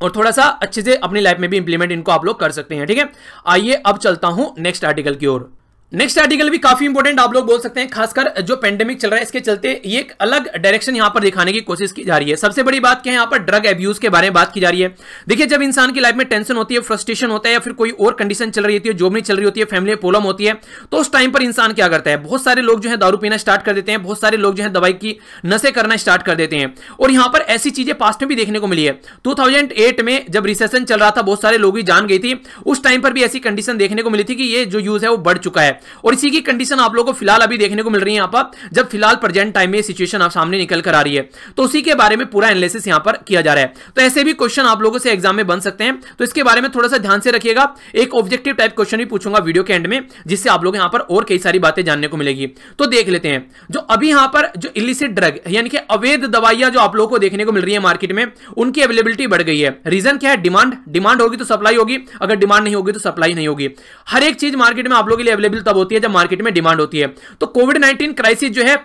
और थोड़ा सा अच्छे से अपनी लाइफ में भी इंप्लीमेंट इनको आप लोग कर सकते हैं ठीक है आइए अब चलता हूं नेक्स्ट आर्टिकल की ओर नेक्स्ट आर्टिकल भी काफी इंपॉर्टेंट आप लोग बोल सकते हैं खासकर जो पेंडेमिक चल रहा है इसके चलते ये एक अलग डायरेक्शन यहाँ पर दिखाने की कोशिश की जा रही है सबसे बड़ी बात क्या है यहाँ पर ड्रग एब्यूज के बारे में बात की जा रही है देखिए जब इंसान की लाइफ में टेंशन होती है फ्रस्ट्रेशन होता है या फिर कोई और कंडीशन चल रही होती है जॉब नहीं चल रही होती है फैमिली में प्रॉब्लम होती है तो उस टाइम पर इंसान क्या करता है बहुत सारे लोग जो है दारू पीना स्टार्ट कर देते हैं बहुत सारे लोग जो है दवाई की नशे करना स्टार्ट कर देते हैं और यहाँ पर ऐसी चीजें पास्ट में भी देखने को मिली है टू में जब रिसेशन चल रहा था बहुत सारे लोग ही जान गई थी उस टाइम पर भी ऐसी कंडीशन देखने को मिली थी कि ये जो यूज है वो बढ़ चुका है और इसी की कंडीशन आप लोगों को फिलहाल अभी देखने को मिल रही है यहाँ पर जब फिलहाल प्रेजेंट टाइम में सिचुएशन आप सामने निकल कर आ रही है तो उसी के बारे में पूरा एनालिसिस यहाँ पर किया जा रहा है तो ऐसे भी क्वेश्चन आप लोगों से एग्जाम में बन सकते हैं तो इसके बारे में थोड़ा सा ध्यान से रखिएगा एक ऑब्जेक्टिव टाइप क्वेश्चन भी पूछूंगा वीडियो के एंड में जिससे आप लोग यहाँ पर और कई सारी बातें जानने को मिलेगी तो देख लेते हैं जो अभी यहाँ पर जो इलिसिट ड्रग यानी कि अवैध दवाइयां जो आप लोगों को देखने को मिल रही है मार्केट में उनकी अवेलेबिलिटी बढ़ गई है रीजन क्या है डिमांड डिमांड होगी तो सप्लाई होगी अगर डिमांड नहीं होगी तो सप्लाई नहीं होगी हर एक चीज मार्केट में आप लोगों के लिए अवेलेबल तब होती है जब मार्केट में डिमांड होती है तो कोविड नाइन्टीन क्राइसिस जो है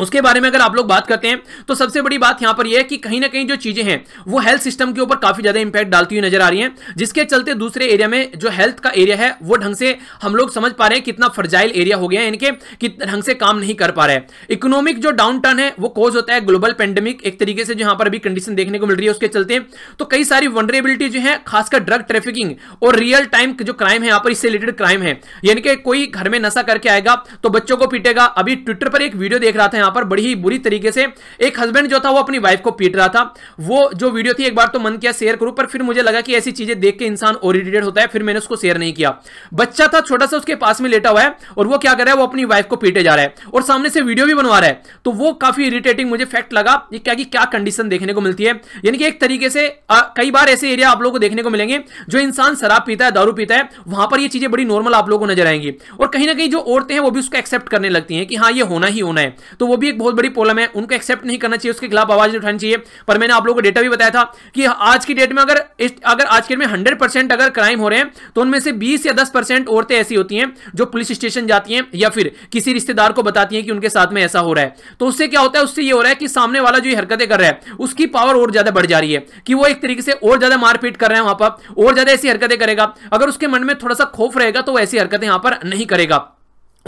उसके बारे में अगर आप लोग बात करते हैं तो सबसे बड़ी बात यहां पर यह है कि कहीं ना कहीं जो चीजें हैं वो हेल्थ सिस्टम के ऊपर काफी ज्यादा इंपैक्ट डालती हुई नजर आ रही हैं जिसके चलते दूसरे एरिया में जो हेल्थ का एरिया है वो ढंग से हम लोग समझ पा रहे हैं कितना फर्जाइल एरिया हो गया है इनके कितना ढंग से काम नहीं कर पा रहे इकोनॉमिक जो डाउन टर्न है वो कोज होता है ग्लोबल पेंडेमिक एक तरीके से जो यहां पर अभी कंडीशन देखने को मिल रही है उसके चलते तो कई सारी वनरेबिलिटी जो है खासकर ड्रग ट्रैफिकिंग और रियल टाइम जो क्राइम है यहाँ पर इससे रिलेटेड क्राइम है यानी कि कोई घर में नशा करके आएगा तो बच्चों को पीटेगा अभी ट्विटर पर एक वीडियो देख रहा था यहाँ पर बड़ी ही बुरी तरीके से एक हस्बैंड जो था वो अपनी वाइफ को पीट रहा था वो जो वीडियो थी एक बार तो मन किया शेयर करूँ पर फिर मुझे लगा कि ऐसी चीजें देख के इंसान और होता है फिर मैंने उसको शेयर नहीं किया बच्चा था छोटा सा उसके पास में लेटा हुआ है और वो क्या कर रहा है वो अपनी वाइफ को पीटे जा रहा है और सामने से वीडियो भी बनवा रहा है तो वो काफी इरिटेटिंग मुझे फैक्ट लगा क्या कि क्या कंडीशन देखने को मिलती है यानी कि एक तरीके से कई बार ऐसे एरिया आप लोगों को देखने को मिलेंगे जो इंसान शराब पीता है दारू पीता है वहां पर ये चीजें बड़ी नॉर्मल आप लोगों को नजर आएंगी और कहीं ना कहीं जो औरतें हैं वो भी उसको एक्सेप्ट करने लगती हैं कि हाँ ये होना ही होना है तो वो भी एक बहुत बड़ी प्रॉब्लम है उनको एक्सेप्ट नहीं करना चाहिए उसके खिलाफ आवाज नहीं उठानी चाहिए पर मैंने आप लोगों को डेटा भी बताया था कि आज की डेट में अगर इस, अगर आज के डेट में हंड्रेड अगर क्राइम हो रहे हैं तो उनमें से बीस या दस औरतें ऐसी होती हैं जो पुलिस स्टेशन जाती हैं या फिर किसी रिश्तेदार को बताती हैं कि उनके साथ में ऐसा हो रहा है तो उससे क्या होता है उससे ये हो रहा है कि सामने वाला जो हरकतें कर रहा है उसकी पावर और ज्यादा बढ़ जा रही है कि वो एक तरीके से और ज्यादा मारपीट कर रहे हैं वहां पर और ज्यादा ऐसी हरकतें करेगा अगर उसके मन में थोड़ा सा खौफ रहेगा तो वो ऐसी हरकतें यहां पर नहीं करेगा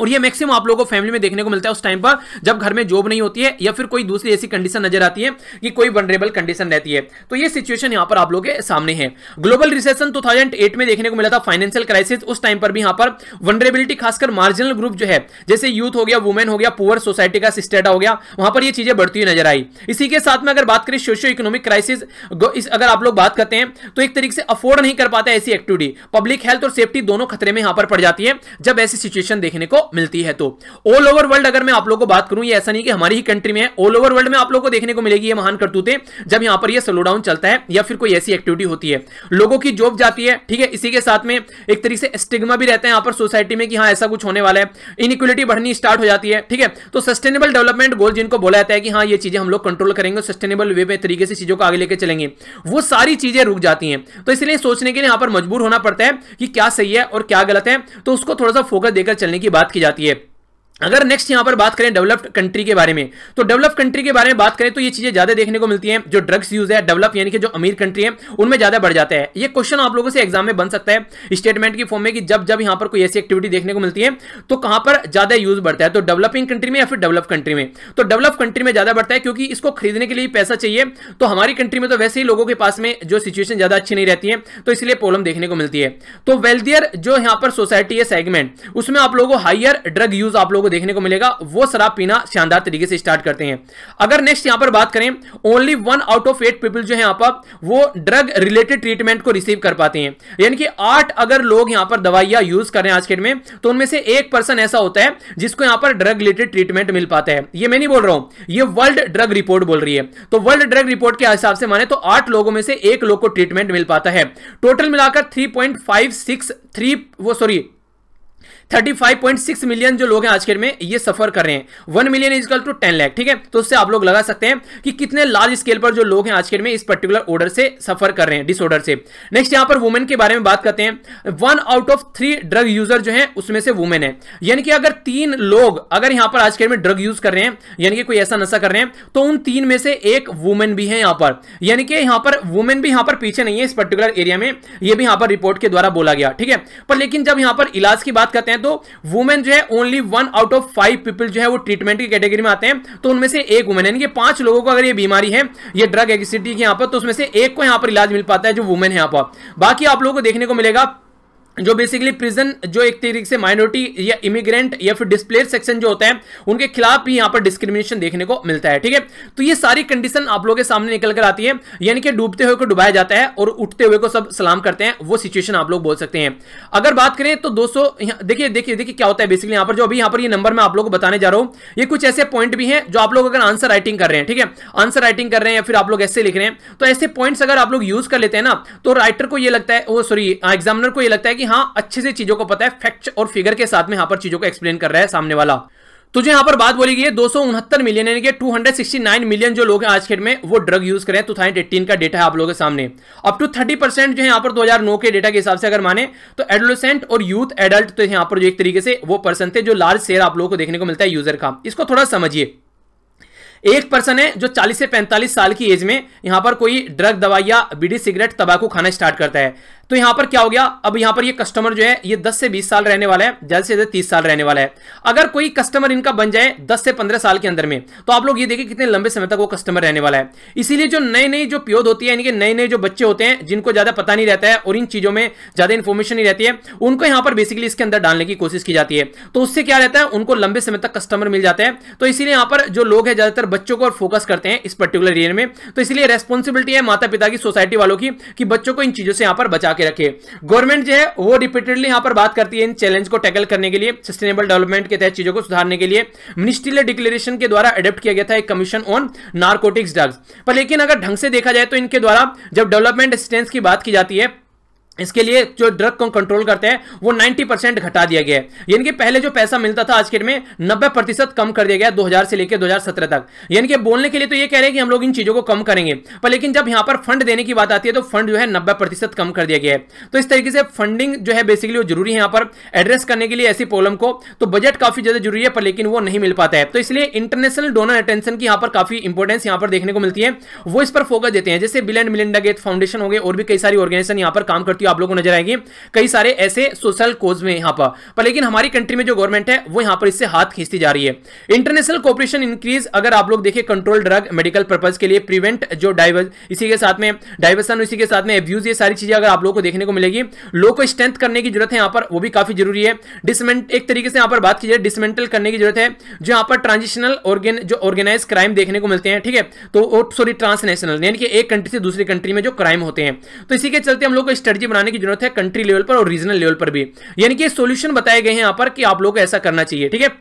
और ये मैक्सिमम आप लोगों को फैमिली में देखने को मिलता है उस टाइम पर जब घर में जॉब नहीं होती है या फिर कोई दूसरी ऐसी कंडीशन नजर आती है कि कोई वनरेबल कंडीशन रहती है तो ये सिचुएशन यहाँ पर आप लोगों के सामने है ग्लोबल रिसेशन 2008 में देखने को मिला था फाइनेंशियल क्राइसिस उस टाइम पर भी यहाँ पर वनरेबिलिटी खासकर मार्जिनल ग्रुप जो है जैसे यूथ हो गया वुमेन हो गया पुअर सोसाइटी का स्टेटा हो गया वहां पर यह चीजें बढ़ती हुई नजर आई इसी के साथ में अगर बात करें सोशियो इकोनॉमिक क्राइसिस अगर आप लोग बात करते हैं तो एक तरीके से अफोर्ड नहीं कर पाता ऐसी एक्टिविटी पब्लिक हेल्थ और सेफ्टी दोनों खतरे में यहाँ पर पड़ जाती है जब ऐसी सिचुएशन देखने को मिलती है तो ऑल ओवर वर्ल्ड अगर मैं आप लोग को बात करूं ये ऐसा नहीं कि हमारी ही कंट्री में है ऑल ओवर वर्ल्ड में आप लोगों को देखने को मिलेगी ये महान करतूतें जब यहां पर ये स्लो डाउन चलता है या फिर कोई ऐसी एक्टिविटी होती है लोगों की जॉब जाती है ठीक है इसी के साथ में एक तरीके से स्टिग्मा भी रहता है यहां पर सोसाइटी में कि हाँ ऐसा कुछ होने वाला है इनिक्वलिटी बढ़नी स्टार्ट हो जाती है ठीक है तो सस्टेनेबल डेवलपमेंट गोल जिनको बोला जाता है कि हाँ ये चीजें हम लोग कंट्रोल करेंगे सस्टेनेबल वे में तरीके से चीजों को आगे लेकर चलेंगे वो सारी चीजें रुक जाती हैं तो इसलिए सोचने के लिए यहां पर मजबूर होना पड़ता है कि क्या सही है और क्या गलत है तो उसको थोड़ा सा फोकस देकर चलने की बात की जाती है अगर नेक्स्ट यहां पर बात करें डेवलप्ड कंट्री के बारे में तो डेवलप्ड कंट्री के बारे में बात करें तो ये चीजें ज्यादा देखने को मिलती हैं जो ड्रग्स यूज है डेवलप यानी कि जो अमीर कंट्री है उनमें ज्यादा बढ़ जाता है ये क्वेश्चन आप लोगों से एग्जाम में बन सकता है स्टेटमेंट की फॉर्म में कि जब जब यहां पर कोई ऐसी एक्टिविटी देखने को मिलती है तो कहां पर ज्यादा यूज बढ़ता है तो डेवलपिंग कंट्री में या फिर डेवलप कंट्री में तो डेवलप कंट्री में ज्यादा बढ़ता है क्योंकि इसको खरीदने के लिए पैसा चाहिए तो हमारी कंट्री में तो वैसे ही लोगों के पास में जो सिचुएशन ज्यादा अच्छी नहीं रहती है तो इसलिए प्रॉब्लम देखने को मिलती है तो वेल्थियर जो यहां पर सोसाइटी है सेगमेंट उसमें आप लोगों को हाइयर ड्रग यूज आप लोग को देखने को मिलेगा वो शराब पीना शानदार तरीके से स्टार्ट करते हैं अगर नेक्स्ट यहां पर बात करें only one out of eight people जो है यहां पर वो ड्रग रिलेटेड ट्रीटमेंट को रिसीव कर पाते हैं यानी कि आठ अगर लोग यहां पर दवाइयां यूज कर रहे हैं आज के डेट में तो उनमें से एक पर्सन ऐसा होता है जिसको यहां पर ड्रग रिलेटेड ट्रीटमेंट मिल पाता है ये मैं नहीं बोल रहा हूं ये वर्ल्ड ड्रग रिपोर्ट बोल रही है तो वर्ल्ड ड्रग रिपोर्ट के हिसाब से माने तो आठ लोगों में से एक लोग को ट्रीटमेंट मिल पाता है टोटल मिलाकर three point five six three वो सॉरी 35.6 मिलियन जो लोग हैं आज के में ये सफर कर रहे हैं 1 million is equal to ten lakh ठीक है तो उससे आप लोग लगा सकते हैं कि कितने लार्ज स्केल पर जो लोग हैं आज के में इस पर्टिकुलर ऑर्डर से सफर कर रहे हैं डिसऑर्डर से नेक्स्ट यहां पर वुमेन के बारे में बात करते हैं one out of three drug user जो है उसमें से वुमेन है यानी कि अगर तीन लोग अगर यहां पर आज के में ड्रग यूज कर रहे हैं यानी कि कोई ऐसा नशा कर रहे हैं तो उन तीन में से एक वुमेन भी है यहां पर यानी कि यहां पर वुमेन भी यहां पर पीछे नहीं है इस पर्टिकुलर एरिया में यह भी यहां पर रिपोर्ट के द्वारा बोला गया ठीक है पर लेकिन जब यहां पर इलाज की बात करते हैं तो वुमेन जो है only one out of five people जो है वो ट्रीटमेंट की कैटेगरी में आते हैं तो उनमें से एक वुमेन यानी कि पांच लोगों को अगर ये बीमारी है ये ड्रग एग्जिटी यहाँ पर तो उसमें से एक को यहाँ पर इलाज मिल पाता है जो वुमेन है यहाँ पर बाकी आप लोगों को देखने को मिलेगा जो बेसिकली प्रिजन जो एक तरीके से माइनॉरिटी या इमिग्रेंट या फिर डिस्प्लेस सेक्शन जो होता है उनके खिलाफ भी यहां पर डिस्क्रिमिनेशन देखने को मिलता है ठीक है तो ये सारी कंडीशन आप लोगों के सामने निकल कर आती है यानी कि डूबते हुए को डुबाया जाता है और उठते हुए को सब सलाम करते हैं वो सिचुएशन आप लोग बोल सकते हैं अगर बात करें तो दोस्तों देखिए देखिए देखिए क्या होता है बेसिकली यहां पर जो अभी यहां पर ये नंबर मैं आप लोग को बताने जा रहा हूं ये कुछ ऐसे पॉइंट भी है जो आप लोग अगर आंसर राइटिंग कर रहे हैं ठीक है आंसर राइटिंग कर रहे हैं या फिर आप लोग ऐसे लिख रहे हैं तो ऐसे पॉइंट अगर आप लोग यूज कर लेते हैं ना तो राइटर को यह लगता है वो सॉरी एग्जामिनर को यह लगता है कि कि हाँ अच्छे से चीजों को पता है फैक्ट और फिगर के साथ में यहां पर चीजों को एक्सप्लेन कर रहा है सामने वाला तुझे यहां पर बात बोली गई है दो मिलियन यानी कि 269 मिलियन जो लोग हैं आज के में वो ड्रग यूज कर रहे हैं टू थाउजेंड का डेटा है आप लोगों के सामने अप टू 30 परसेंट जो है यहां पर 2009 के डेटा के हिसाब से अगर माने तो एडोलेसेंट और यूथ एडल्ट तो यहां पर जो एक तरीके से वो पर्सन थे जो लार्ज शेयर आप लोगों को देखने को मिलता है यूजर का इसको थोड़ा समझिए एक पर्सन है जो 40 से 45 साल की एज में यहां पर कोई ड्रग दवाइया बीडी सिगरेट तंबाकू खाना स्टार्ट करता है तो यहां पर क्या हो गया अब यहां पर ये कस्टमर जो है ये 10 से 20 साल रहने वाला है जल्द से जल्द 30 साल रहने वाला है अगर कोई कस्टमर इनका बन जाए 10 से 15 साल के अंदर में तो आप लोग ये देखिए कितने लंबे समय तक वो कस्टमर रहने वाला है इसीलिए जो नए नई जो प्योद होती है यानी कि नए नए जो बच्चे होते हैं जिनको ज्यादा पता नहीं रहता है और इन चीजों में ज्यादा इन्फॉर्मेशन नहीं रहती है उनको यहां पर बेसिकली इसके अंदर डालने की कोशिश की जाती है तो उससे क्या रहता है उनको लंबे समय तक कस्टमर मिल जाते हैं तो इसीलिए यहां पर जो लोग है ज्यादातर बच्चों को फोकस करते हैं इस पर्टिकुलर एरिया में तो इसलिए रेस्पॉन्सिबिलिटी है माता पिता की सोसाइटी वालों की कि बच्चों को इन चीजों से यहां पर बचा बना के रखे गवर्नमेंट जो है वो रिपीटेडली यहां पर बात करती है इन चैलेंज को टैकल करने के लिए सस्टेनेबल डेवलपमेंट के तहत चीजों को सुधारने के लिए मिनिस्ट्रियल डिक्लेरेशन के द्वारा अडेप्ट किया गया था एक कमीशन ऑन नार्कोटिक्स ड्रग्स पर लेकिन अगर ढंग से देखा जाए तो इनके द्वारा जब डेवलपमेंट असिस्टेंस की बात की जाती है इसके लिए जो ड्रग को कंट्रोल करते हैं वो 90 परसेंट घटा दिया गया है यानी कि पहले जो पैसा मिलता था आज के में 90 प्रतिशत कम कर दिया गया 2000 से लेकर 2017 तक यानी कि बोलने के लिए तो ये कह रहे हैं कि हम लोग इन चीज़ों को कम करेंगे पर लेकिन जब यहां पर फंड देने की बात आती है तो फंड जो है नब्बे प्रतिशत कम कर दिया गया है तो इस तरीके से फंडिंग जो है बेसिकली वो जरूरी है यहाँ पर एड्रेस करने के लिए ऐसी प्रॉब्लम को तो बजट काफ़ी ज़्यादा जरूरी है पर लेकिन वो नहीं मिल पाता है तो इसलिए इंटरनेशनल डोनर अटेंशन की यहां पर काफ़ी इंपॉर्टेंस यहां पर देखने को मिलती है वो इस पर फोकस देते हैं जैसे Bill and Melinda Gates foundation हो गए और भी कई सारी ऑर्गेनाइजेशन यहाँ पर काम करती होती आप लोगों को नजर आएगी कई सारे ऐसे सोशल कोज में यहाँ पर पर लेकिन हमारी कंट्री में जो गवर्नमेंट है वो यहाँ पर इससे हाथ खींचती जा रही है इंटरनेशनल कॉपरेशन इंक्रीज अगर आप लोग देखिए कंट्रोल ड्रग मेडिकल पर्पज के लिए प्रिवेंट जो डाइवर्स इसी के साथ में डाइवर्सन इसी के साथ में एब्यूज ये सारी चीजें अगर आप लोग को देखने को मिलेगी लोग को स्ट्रेंथ करने की जरूरत है यहाँ पर वो भी काफी जरूरी है डिसमेंट एक तरीके से यहाँ पर बात की जाए डिसमेंटल करने की जरूरत है जो यहाँ पर ट्रांजिशनल ऑर्गेन जो ऑर्गेनाइज क्राइम देखने को मिलते हैं ठीक है तो सॉरी oh, ट्रांसनेशनल यानी कि एक कंट्री से दूसरी कंट्री में जो क्राइम होते हैं तो इसी के चलते हम लोग को स्ट्रेटी बनाने की जरूरत है कंट्री लेवल पर और रीजनल लेवल पर भी यानी कि सोल्यूशन बताए गए हैं यहाँ पर कि आप लोग ऐसा करना चाहिए ठीक है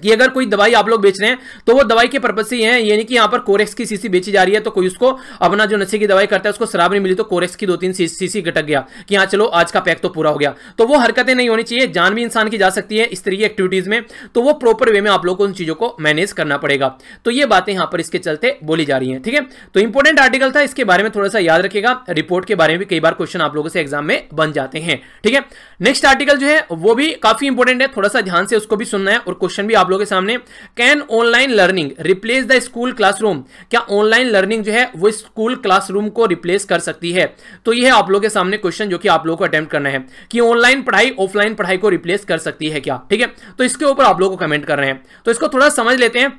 कि अगर कोई दवाई आप लोग बेच रहे हैं तो वो दवाई के पर्पज से है यानी कि यहाँ पर कोरेक्स की सीसी बेची जा रही है तो कोई उसको अपना जो नशे की दवाई करता है उसको शराब नहीं मिली तो कोरेक्स की दो तीन सीसी गटक गया कि हाँ चलो आज का पैक तो पूरा हो गया तो वो हरकतें नहीं होनी चाहिए जान भी इंसान की जा सकती है इस तरीके एक्टिविटीज में तो वो प्रॉपर वे में आप लोग को उन चीज़ों को मैनेज करना पड़ेगा तो ये बातें यहाँ पर इसके चलते बोली जा रही है ठीक है तो इंपॉर्टेंट आर्टिकल था इसके बारे में थोड़ा सा याद रखेगा रिपोर्ट के बारे में भी कई बार क्वेश्चन आप लोगों से एग्जाम में बन जाते हैं ठीक है नेक्स्ट आर्टिकल जो है वो भी काफी इंपॉर्टेंट है थोड़ा सा ध्यान से उसको भी सुनना है और क्वेश्चन भी आप लोगों के सामने can online learning replace the school classroom क्या ऑनलाइन लर्निंग जो है वो स्कूल क्लासरूम को रिप्लेस कर सकती है तो यह है आप लोगों के सामने क्वेश्चन जो कि आप लोगों को अटेम्प्ट करना है कि ऑनलाइन पढ़ाई ऑफलाइन पढ़ाई को रिप्लेस कर सकती है क्या ठीक है तो इसके ऊपर आप लोगों को कमेंट कर रहे हैं तो इसको थोड़ा समझ लेते हैं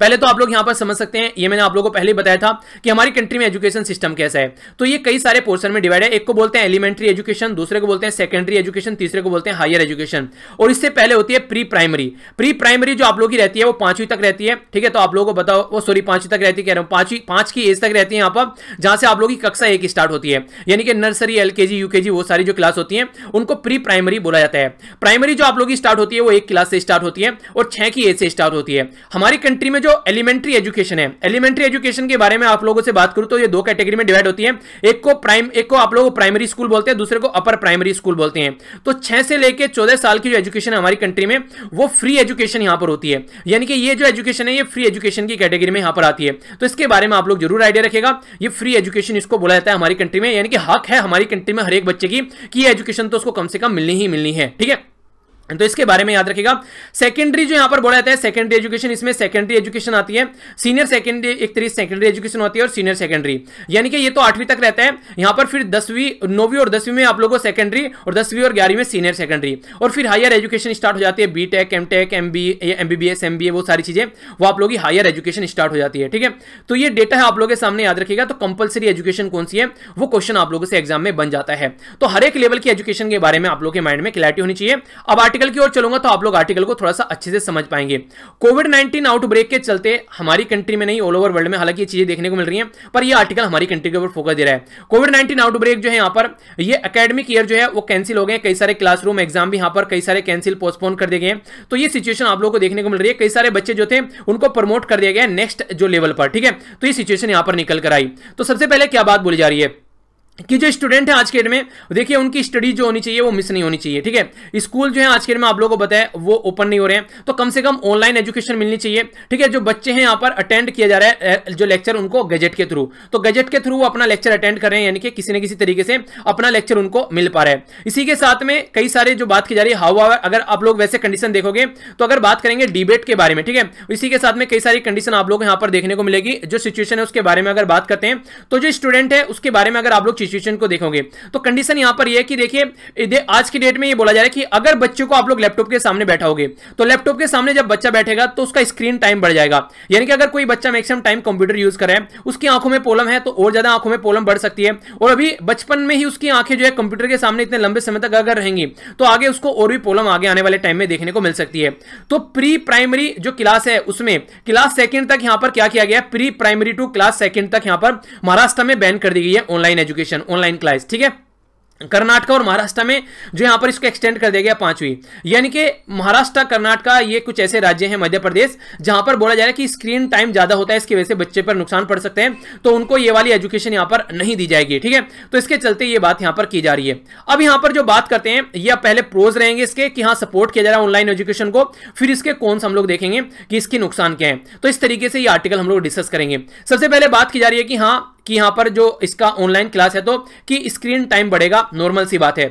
पहले तो आप लोग यहाँ पर समझ सकते हैं ये मैंने आप लोगों को पहले ही बताया था कि हमारी कंट्री में एजुकेशन सिस्टम कैसा है तो ये कई सारे पोर्शन में डिवाइड है एक को बोलते हैं एलिमेंट्री एजुकेशन दूसरे को बोलते हैं सेकेंडरी एजुकेशन तीसरे को बोलते हैं हायर एजुकेशन और इससे पहले होती है प्री प्राइमरी प्री प्राइमरी जो आप लोग की रहती है वो पांचवी तक रहती है ठीक है तो आप लोगों को बताओ वो सॉरी पांचवी तक रहती है कह रहा हूँ पांचवी पांच की एज तक रहती है यहाँ पर जहां से आप लोग की कक्षा एक स्टार्ट होती है यानी कि नर्सरी एल के वो सारी जो क्लास होती है उनको प्री प्राइमरी बोला जाता है प्राइमरी जो आप लोग की स्टार्ट होती है वो एक क्लास से स्टार्ट होती है और छह की एज से स्टार्ट होती है हमारी कंट्री में जो एलिमेंट्री एजुकेशन है एलिमेंट्री एजुकेशन के बारे में आप लोगों से बात करूं तो ये दो कैटेगरी में डिवाइड होती है एक को प्राइम एक को आप लोग प्राइमरी स्कूल बोलते हैं दूसरे को अपर प्राइमरी स्कूल बोलते हैं तो छह से लेकर चौदह साल की जो एजुकेशन है हमारी कंट्री में वो फ्री एजुकेशन यहां पर होती है यानी कि ये जो एजुकेशन है ये फ्री एजुकेशन की कैटेगरी में यहां पर आती है तो इसके बारे में आप लोग जरूर आइडिया रखेगा ये फ्री एजुकेशन इसको बोला जाता है हमारी कंट्री में यानी कि हक है हमारी कंट्री में हर एक बच्चे की कि एजुकेशन तो उसको कम से कम मिलनी ही मिलनी है ठीक है तो इसके बारे में याद रखिएगा सेकेंडरी जो यहां पर बोला जाता है सेकेंडरी एजुकेशन इसमें सेकेंडरी एजुकेशन आती है सीनियर सेकेंडरी एक तरीके सेकेंडरी एजुकेशन होती है और सीनियर सेकेंडरी यानी कि ये तो आठवीं तक रहता है यहां पर फिर दसवीं नौवीं और दसवीं में आप लोगों को सेकेंडरी और दसवीं और ग्यारहवीं में सीनियर सेकेंडरी और फिर हायर एजुकेशन स्टार्ट हो जाती है B tech M tech M B M वो सारी चीज़ें वो आप लोग की हायर एजुकेशन स्टार्ट हो जाती है ठीक है तो ये डेटा है आप लोगों के सामने याद रखेगा तो कंपलसरी एजुकेशन कौन सी है वो क्वेश्चन आप लोगों से एग्जाम में बन जाता है तो हर एक लेवल की एजुकेशन के बारे में आप लोग के माइंड में क्लैरिटी होनी चाहिए अब आर्टिकल की ओर चलूंगा तो आप लोग आर्टिकल को थोड़ा सा अच्छे से समझ पाएंगे कोविड नाइन्टीन आउटब्रेक के चलते हमारी कंट्री में नहीं ऑल ओवर वर्ल्ड में हालांकि ये चीजें देखने को मिल रही हैं पर यह आर्टिकल हमारी कंट्री के ऊपर फोकस दे रहा है कोविड नाइन्टीन आउटब्रेक जो है यहाँ पर ये अकेडमिक ईयर जो है वो कैंसिल हो गए कई सारे क्लासरूम एग्जाम भी यहाँ पर कई सारे कैंसिल पोस्टपोन कर दिए गए तो ये सिचुएशन आप लोग को देखने को मिल रही है कई सारे बच्चे जो थे उनको प्रमोट कर दिया गया नेक्स्ट जो लेवल पर ठीक है तो ये सिचुएशन यहाँ पर निकल कर आई तो सबसे पहले क्या बात बोली जा रही है कि जो स्टूडेंट है आज के डेट में देखिए उनकी स्टडी जो होनी चाहिए वो मिस नहीं होनी चाहिए ठीक है स्कूल जो है आज के डेट में आप लोगों को बताया वो ओपन नहीं हो रहे हैं तो कम से कम ऑनलाइन एजुकेशन मिलनी चाहिए ठीक है जो बच्चे हैं यहाँ पर अटेंड किया जा रहा है जो लेक्चर उनको गजेट के थ्रू तो गजेट के थ्रू अपना लेक्चर अटेंड कर रहे हैं यानी कि किसी न किसी तरीके से अपना लेक्चर उनको मिल पा रहा है इसी के साथ में कई सारे जो बात की जा रही है हाउ अगर आप लोग वैसे कंडीशन देखोगे तो अगर बात करेंगे डिबेट के बारे में ठीक है इसी के साथ में कई सारी कंडीशन आप लोग यहाँ पर देखने को मिलेगी जो सिचुएशन है उसके बारे में अगर बात करते हैं तो जो स्टूडेंट है उसके बारे में अगर आप लोग सिचुएशन को देखोगे तो कंडीशन यहाँ पर यह कि देखिए आज की डेट में यह बोला जा रहा है कि अगर बच्चों को आप लोग लैपटॉप के सामने बैठाओगे तो लैपटॉप के सामने जब बच्चा बैठेगा तो उसका स्क्रीन टाइम बढ़ जाएगा यानी कि अगर कोई बच्चा मैक्सिमम टाइम कंप्यूटर यूज करे उसकी आंखों में पोलम है तो और ज्यादा आंखों में पोलम बढ़ सकती है और अभी बचपन में ही उसकी आंखें जो है कंप्यूटर के सामने इतने लंबे समय तक अगर रहेंगी तो आगे उसको और भी पोलम आगे आने वाले टाइम में देखने को मिल सकती है तो प्री प्राइमरी जो क्लास है उसमें क्लास सेकेंड तक यहां पर क्या किया गया pre primary to class second तक यहां पर महाराष्ट्र में बैन कर दी गई है online education education online class ठीक है कर्नाटक और महाराष्ट्र में जो यहां पर इसको एक्सटेंड कर दिया गया पांचवी यानी कि महाराष्ट्र कर्नाटक ये कुछ ऐसे राज्य हैं मध्य प्रदेश जहां पर बोला जा रहा है कि स्क्रीन टाइम ज्यादा होता है इसकी वजह से बच्चे पर नुकसान पड़ सकते हैं तो उनको ये वाली एजुकेशन यहां पर नहीं दी जाएगी ठीक है तो इसके चलते ये बात यहां पर की जा रही है अब यहां पर जो बात करते हैं यह पहले प्रोज रहेंगे इसके कि हाँ सपोर्ट किया जा रहा है ऑनलाइन एजुकेशन को फिर इसके कौन हम लोग देखेंगे कि इसके नुकसान क्या है तो इस तरीके से ये आर्टिकल हम लोग डिस्कस करेंगे सबसे पहले बात की जा रही है कि हाँ कि यहां पर जो इसका ऑनलाइन क्लास है तो कि स्क्रीन टाइम बढ़ेगा नॉर्मल सी बात है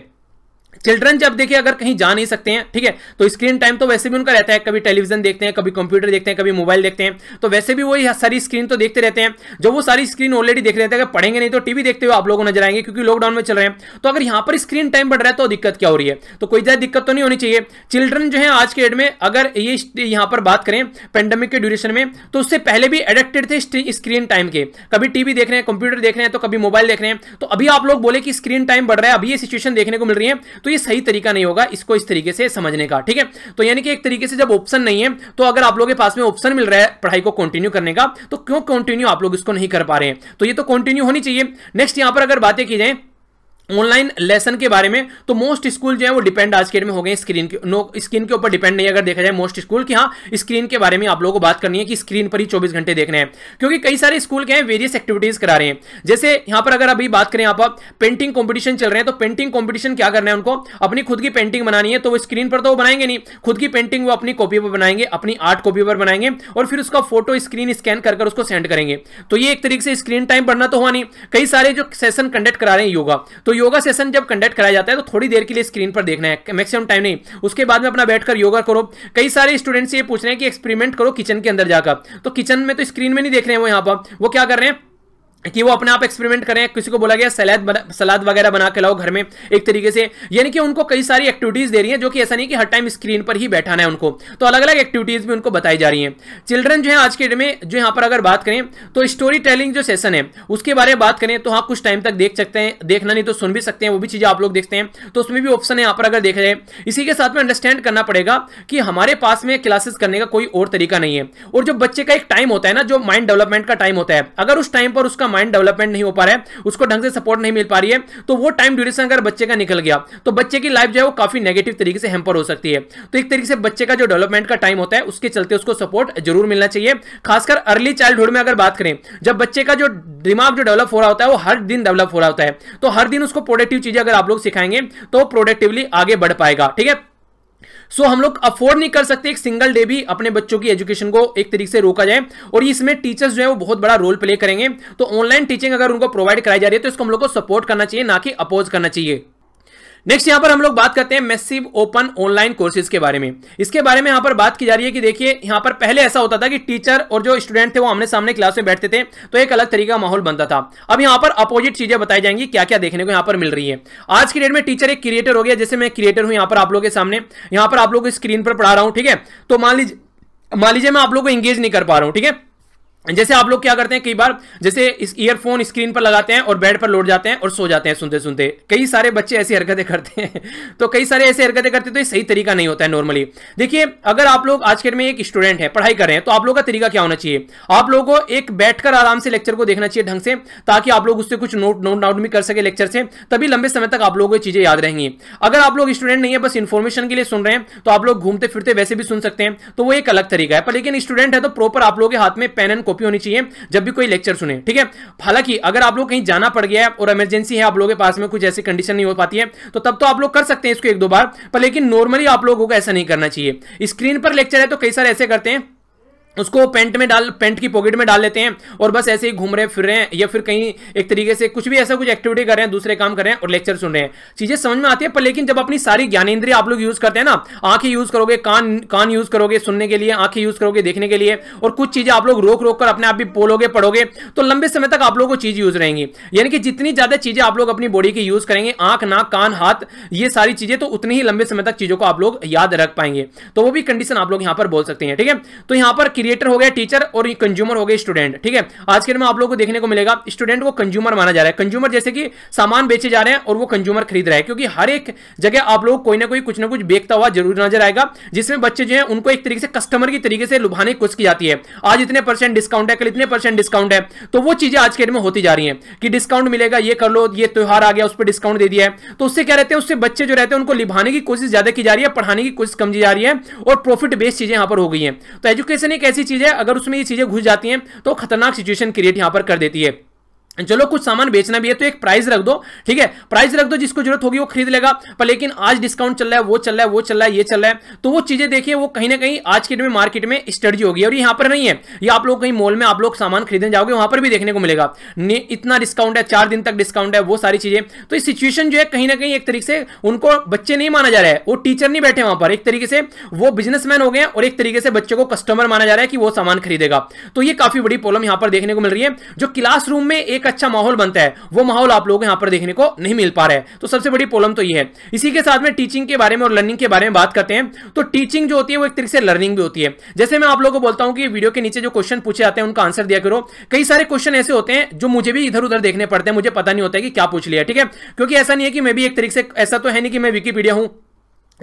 चिल्ड्रन जब देखिए अगर कहीं जा नहीं सकते हैं ठीक है तो स्क्रीन टाइम तो वैसे भी उनका रहता है कभी टेलीविजन देखते हैं कभी कंप्यूटर देखते हैं कभी मोबाइल देखते हैं तो वैसे भी वो ये सारी स्क्रीन तो देखते रहते हैं जब वो सारी स्क्रीन ऑलरेडी देख रहे थे अगर पढ़ेंगे नहीं तो टीवी देखते हुए आप लोगों नजर आएंगे क्योंकि लॉकडाउन में चल रहे हैं तो अगर यहाँ पर स्क्रीन टाइम बढ़ रहा है तो दिक्कत क्या हो रही है तो कोई ज्यादा दिक्कत तो नहीं होनी चाहिए चिल्ड्रन जो है आज के डेट में अगर ये यहाँ पर बात करें पेंडेमिक के ड्यूरेशन में तो उससे पहले भी एडेक्टेड थे स्क्रीन टाइम के कभी टीवी देख रहे हैं कंप्यूटर देख रहे हैं तो कभी मोबाइल देख रहे हैं तो अभी आप लोग बोले कि स्क्रीन टाइम बढ़ रहा है अभी ये सिचुएशन देखने को मिल रही है तो ये सही तरीका नहीं होगा इसको इस तरीके से समझने का ठीक है तो यानी कि एक तरीके से जब ऑप्शन नहीं है तो अगर आप लोगों के पास में ऑप्शन मिल रहा है पढ़ाई को कंटिन्यू करने का तो क्यों कंटिन्यू आप लोग इसको नहीं कर पा रहे हैं तो ये तो कंटिन्यू होनी चाहिए नेक्स्ट यहां पर अगर बातें की जाए ऑनलाइन लेसन के बारे में तो मोस्ट स्कूल जो है वो डिपेंड आज के डेट में हो गए स्क्रीन के नो स्क्रीन के ऊपर डिपेंड नहीं अगर देखा जाए मोस्ट स्कूल की हाँ स्क्रीन के बारे में आप लोगों को बात करनी है कि स्क्रीन पर ही 24 घंटे देखने हैं क्योंकि कई सारे स्कूल के हैं वेरियस एक्टिविटीज करा रहे हैं जैसे यहाँ पर अगर अभी बात करें आप पेंटिंग कॉम्पिटिशन चल रहे हैं तो पेंटिंग कॉम्पिटिशन क्या करना है उनको अपनी खुद की पेंटिंग बनानी है तो वो स्क्रीन पर तो वो बनाएंगे नहीं खुद की पेंटिंग वो अपनी कॉपी पर बनाएंगे अपनी आर्ट कॉपी पर बनाएंगे और फिर उसका फोटो स्क्रीन स्कैन कर उसको सेंड करेंगे तो ये एक तरीके से स्क्रीन टाइम बढ़ना तो हुआ नहीं कई सारे जो सेशन कंडक्ट करा रहे हैं योगा तो योगा सेशन जब कंडक्ट कराया जाता है तो थोड़ी देर के लिए स्क्रीन पर देखना है मैक्सिमम टाइम नहीं उसके बाद में अपना बैठकर योगा करो कई सारे स्टूडेंट्स ये पूछ रहे हैं कि एक्सपेरिमेंट करो किचन के अंदर जाकर तो किचन में तो स्क्रीन में नहीं देख रहे हैं वो यहाँ पर वो क्या कर रहे हैं कि वो अपने आप एक्सपेरिमेंट करें किसी को बोला गया सलाद सलाद वगैरह बना के लाओ घर में एक तरीके से यानी कि उनको कई सारी एक्टिविटीज़ दे रही हैं जो कि ऐसा नहीं कि हर टाइम स्क्रीन पर ही बैठाना है उनको तो अलग अलग एक्टिविटीज़ भी उनको बताई जा रही हैं चिल्ड्रन जो है आज के डेट में जो यहाँ पर अगर बात करें तो स्टोरी टेलिंग जो सेशन है उसके बारे में बात करें तो हाँ कुछ टाइम तक देख सकते हैं देखना नहीं तो सुन भी सकते हैं वो भी चीज़ें आप लोग देखते हैं तो उसमें भी ऑप्शन है यहाँ पर अगर देखा जाए इसी के साथ में अंडरस्टैंड करना पड़ेगा कि हमारे पास में क्लासेस करने का कोई और तरीका नहीं है और जो बच्चे का एक टाइम होता है ना जो माइंड डेवलपमेंट का टाइम होता है अगर उस टाइम पर उसका माइंड डेवलपमेंट नहीं हो पा रहा है उसको ढंग से सपोर्ट नहीं मिल पा रही है तो वो टाइम ड्यूरेशन अगर बच्चे का निकल गया तो बच्चे की लाइफ जो है वो काफी नेगेटिव तरीके से हेम्पर हो सकती है तो एक तरीके से बच्चे का जो डेवलपमेंट का टाइम होता है उसके चलते उसको सपोर्ट जरूर मिलना चाहिए खासकर अर्ली चाइल्डहुड में अगर बात करें जब बच्चे का जो दिमाग जो डेवलप हो रहा होता है वो हर दिन डेवलप हो रहा होता है तो हर दिन उसको प्रोडक्टिव चीजें अगर आप लोग सिखाएंगे तो प्रोडक्टिवली आगे बढ़ पाएगा ठीक है सो हम लोग अफोर्ड नहीं कर सकते एक सिंगल डे भी अपने बच्चों की एजुकेशन को एक तरीके से रोका जाए और इसमें टीचर्स जो है वो बहुत बड़ा रोल प्ले करेंगे तो ऑनलाइन टीचिंग अगर उनको प्रोवाइड कराई जा रही है तो इसको हम लोग को सपोर्ट करना चाहिए ना कि अपोज करना चाहिए नेक्स्ट यहां पर हम लोग बात करते हैं मैसिव ओपन ऑनलाइन कोर्सेज के बारे में इसके बारे में यहां पर बात की जा रही है कि देखिए यहां पर पहले ऐसा होता था कि टीचर और जो स्टूडेंट थे वो आमने सामने क्लास में बैठते थे तो एक अलग तरीके का माहौल बनता था अब यहां पर अपोजिट चीजें बताई जाएंगी क्या क्या देखने को यहां पर मिल रही है आज की डेट में टीचर एक क्रिएटर हो गया जैसे मैं क्रिएटर हूं यहां पर आप लोग के सामने यहां पर आप लोग स्क्रीन पर पढ़ा रहा हूं ठीक है तो मान लीजिए मान लीजिए मैं आप लोग को इंगेज नहीं कर पा रहा हूं ठीक है जैसे आप लोग क्या करते हैं कई बार जैसे इस ईयरफोन स्क्रीन पर लगाते हैं और बेड पर लौट जाते हैं और सो जाते हैं सुनते सुनते कई सारे बच्चे ऐसी हरकतें करते हैं तो कई सारे ऐसे हरकतें करते हैं तो ये सही तरीका नहीं होता है नॉर्मली देखिए अगर आप लोग आज के में एक स्टूडेंट है पढ़ाई कर रहे हैं तो आप लोग का तरीका क्या होना चाहिए आप लोग को एक बैठकर आराम से लेक्चर को देखना चाहिए ढंग से ताकि आप लोग उससे कुछ नोट नोट डाउट भी कर सके लेक्चर से तभी लंबे समय तक आप लोगों को चीज़ें याद रहेंगी अगर आप लोग स्टूडेंट नहीं है बस इन्फॉर्मेशन के लिए सुन रहे हैं तो आप लोग घूमते फिरते वैसे भी सुन सकते हैं तो वो एक अलग तरीका है पर लेकिन स्टूडेंट है तो प्रॉपर आप लोगों के हाथ में पेन एंड कॉपी होनी चाहिए जब भी कोई लेक्चर सुने ठीक है हालांकि अगर आप लोग कहीं जाना पड़ गया है और इमरजेंसी है आप लोगों के पास में कुछ ऐसी कंडीशन नहीं हो पाती है तो तब तो आप लोग कर सकते हैं इसको एक दो बार पर लेकिन नॉर्मली आप लोगों को ऐसा नहीं करना चाहिए स्क्रीन पर लेक्चर है तो कई सारे ऐसे करते हैं उसको पेंट में डाल पेंट की पॉकेट में डाल लेते हैं और बस ऐसे ही घूम रहे फिर रहे हैं या फिर कहीं एक तरीके से कुछ भी ऐसा कुछ एक्टिविटी कर रहे हैं दूसरे काम कर रहे हैं और लेक्चर सुन रहे हैं चीजें समझ में आती है पर लेकिन जब अपनी सारी ज्ञानेन्द्रिय आप लोग यूज करते हैं ना आंखें यूज करोगे कान कान यूज करोगे सुनने के लिए आंखें यूज करोगे देखने के लिए और कुछ चीजें आप लोग रोक रोक कर अपने आप भी बोलोगे पढ़ोगे तो लंबे समय तक आप लोग को चीज यूज रहेंगी यानी कि जितनी ज्यादा चीजें आप लोग अपनी बॉडी की यूज करेंगे आंख नाक कान हाथ ये सारी चीजें तो उतनी ही लंबे समय तक चीजों को आप लोग याद रख पाएंगे तो वो भी कंडीशन आप लोग यहां पर बोल सकते हैं ठीक है तो यहां पर क्रिएटर हो गया टीचर और कंज्यूमर हो गया स्टूडेंट ठीक है आज के दिन में आप लोग को देखने को मिलेगा स्टूडेंट को कंज्यूमर माना जा रहा है कंज्यूमर जैसे कि सामान बेचे जा रहे हैं और वो कंज्यूमर खरीद रहा है क्योंकि हर एक जगह आप लोग कोई ना कोई कुछ ना कुछ बेचता हुआ जरूर नजर आएगा जिसमें बच्चे जो है उनको एक तरीके से कस्टमर की तरीके से लुभाने की कोशिश की जाती है आज इतने परसेंट डिस्काउंट है कल इतने परसेंट डिस्काउंट है तो वो चीजें आज के डेट में होती जा रही है कि डिस्काउंट मिलेगा ये कर लो ये त्यौहार आ गया उस पर डिस्काउंट दे दिया है तो उससे क्या रहते हैं उससे बच्चे जो रहते हैं उनको लिभाने की कोशिश ज्यादा की जा रही है पढ़ाने की कोशिश कम की जा रही है और प्रॉफिट बेस्ड चीजें यहां पर हो गई है तो एजुकेशन एक ऐसी चीज़ है अगर उसमें ये चीज़ें घुस जाती हैं तो खतरनाक सिचुएशन क्रिएट यहां पर कर देती है चलो कुछ सामान बेचना भी है तो एक प्राइस रख दो ठीक है प्राइस रख दो जिसको जरूरत होगी वो खरीद लेगा पर लेकिन आज डिस्काउंट चल रहा है वो चल रहा है वो चल रहा है ये चल रहा है तो वो चीजें देखिए वो कहीं ना कहीं आज के डेट में मार्केट में स्टडी होगी और यहां पर नहीं है ये आप लोग कहीं मॉल में आप लोग सामान खरीदने जाओगे वहां पर भी देखने को मिलेगा इतना डिस्काउंट है चार दिन तक डिस्काउंट है वो सारी चीजें तो इस सिचुएशन जो है कहीं ना कहीं एक तरीके से उनको बच्चे नहीं माना जा रहा है वो टीचर नहीं बैठे वहां पर एक तरीके से वो बिजनेसमैन हो गए और एक तरीके से बच्चों को कस्टमर माना जा रहा है कि वो सामान खरीदेगा तो ये काफी बड़ी प्रॉब्लम यहां पर देखने को मिल रही है जो क्लासरूम में एक अच्छा माहौल बनता है वो माहौल आप लोगों को यहाँ पर देखने को नहीं मिल पा रहा है तो सबसे बड़ी प्रॉब्लम तो ये है इसी के साथ में टीचिंग के बारे में और लर्निंग के बारे में बात करते हैं तो टीचिंग जो होती है वो एक तरीके से लर्निंग भी होती है जैसे मैं आप लोगों को बोलता हूँ कि वीडियो के नीचे जो क्वेश्चन पूछे जाते हैं उनका आंसर दिया करो कई सारे क्वेश्चन ऐसे होते हैं जो मुझे भी इधर उधर देखने पड़ते हैं मुझे पता नहीं होता है कि क्या पूछ लिया ठीक है क्योंकि ऐसा नहीं है कि मैं भी एक तरीके से ऐसा तो है नहीं कि मैं विकीपीडिया हूँ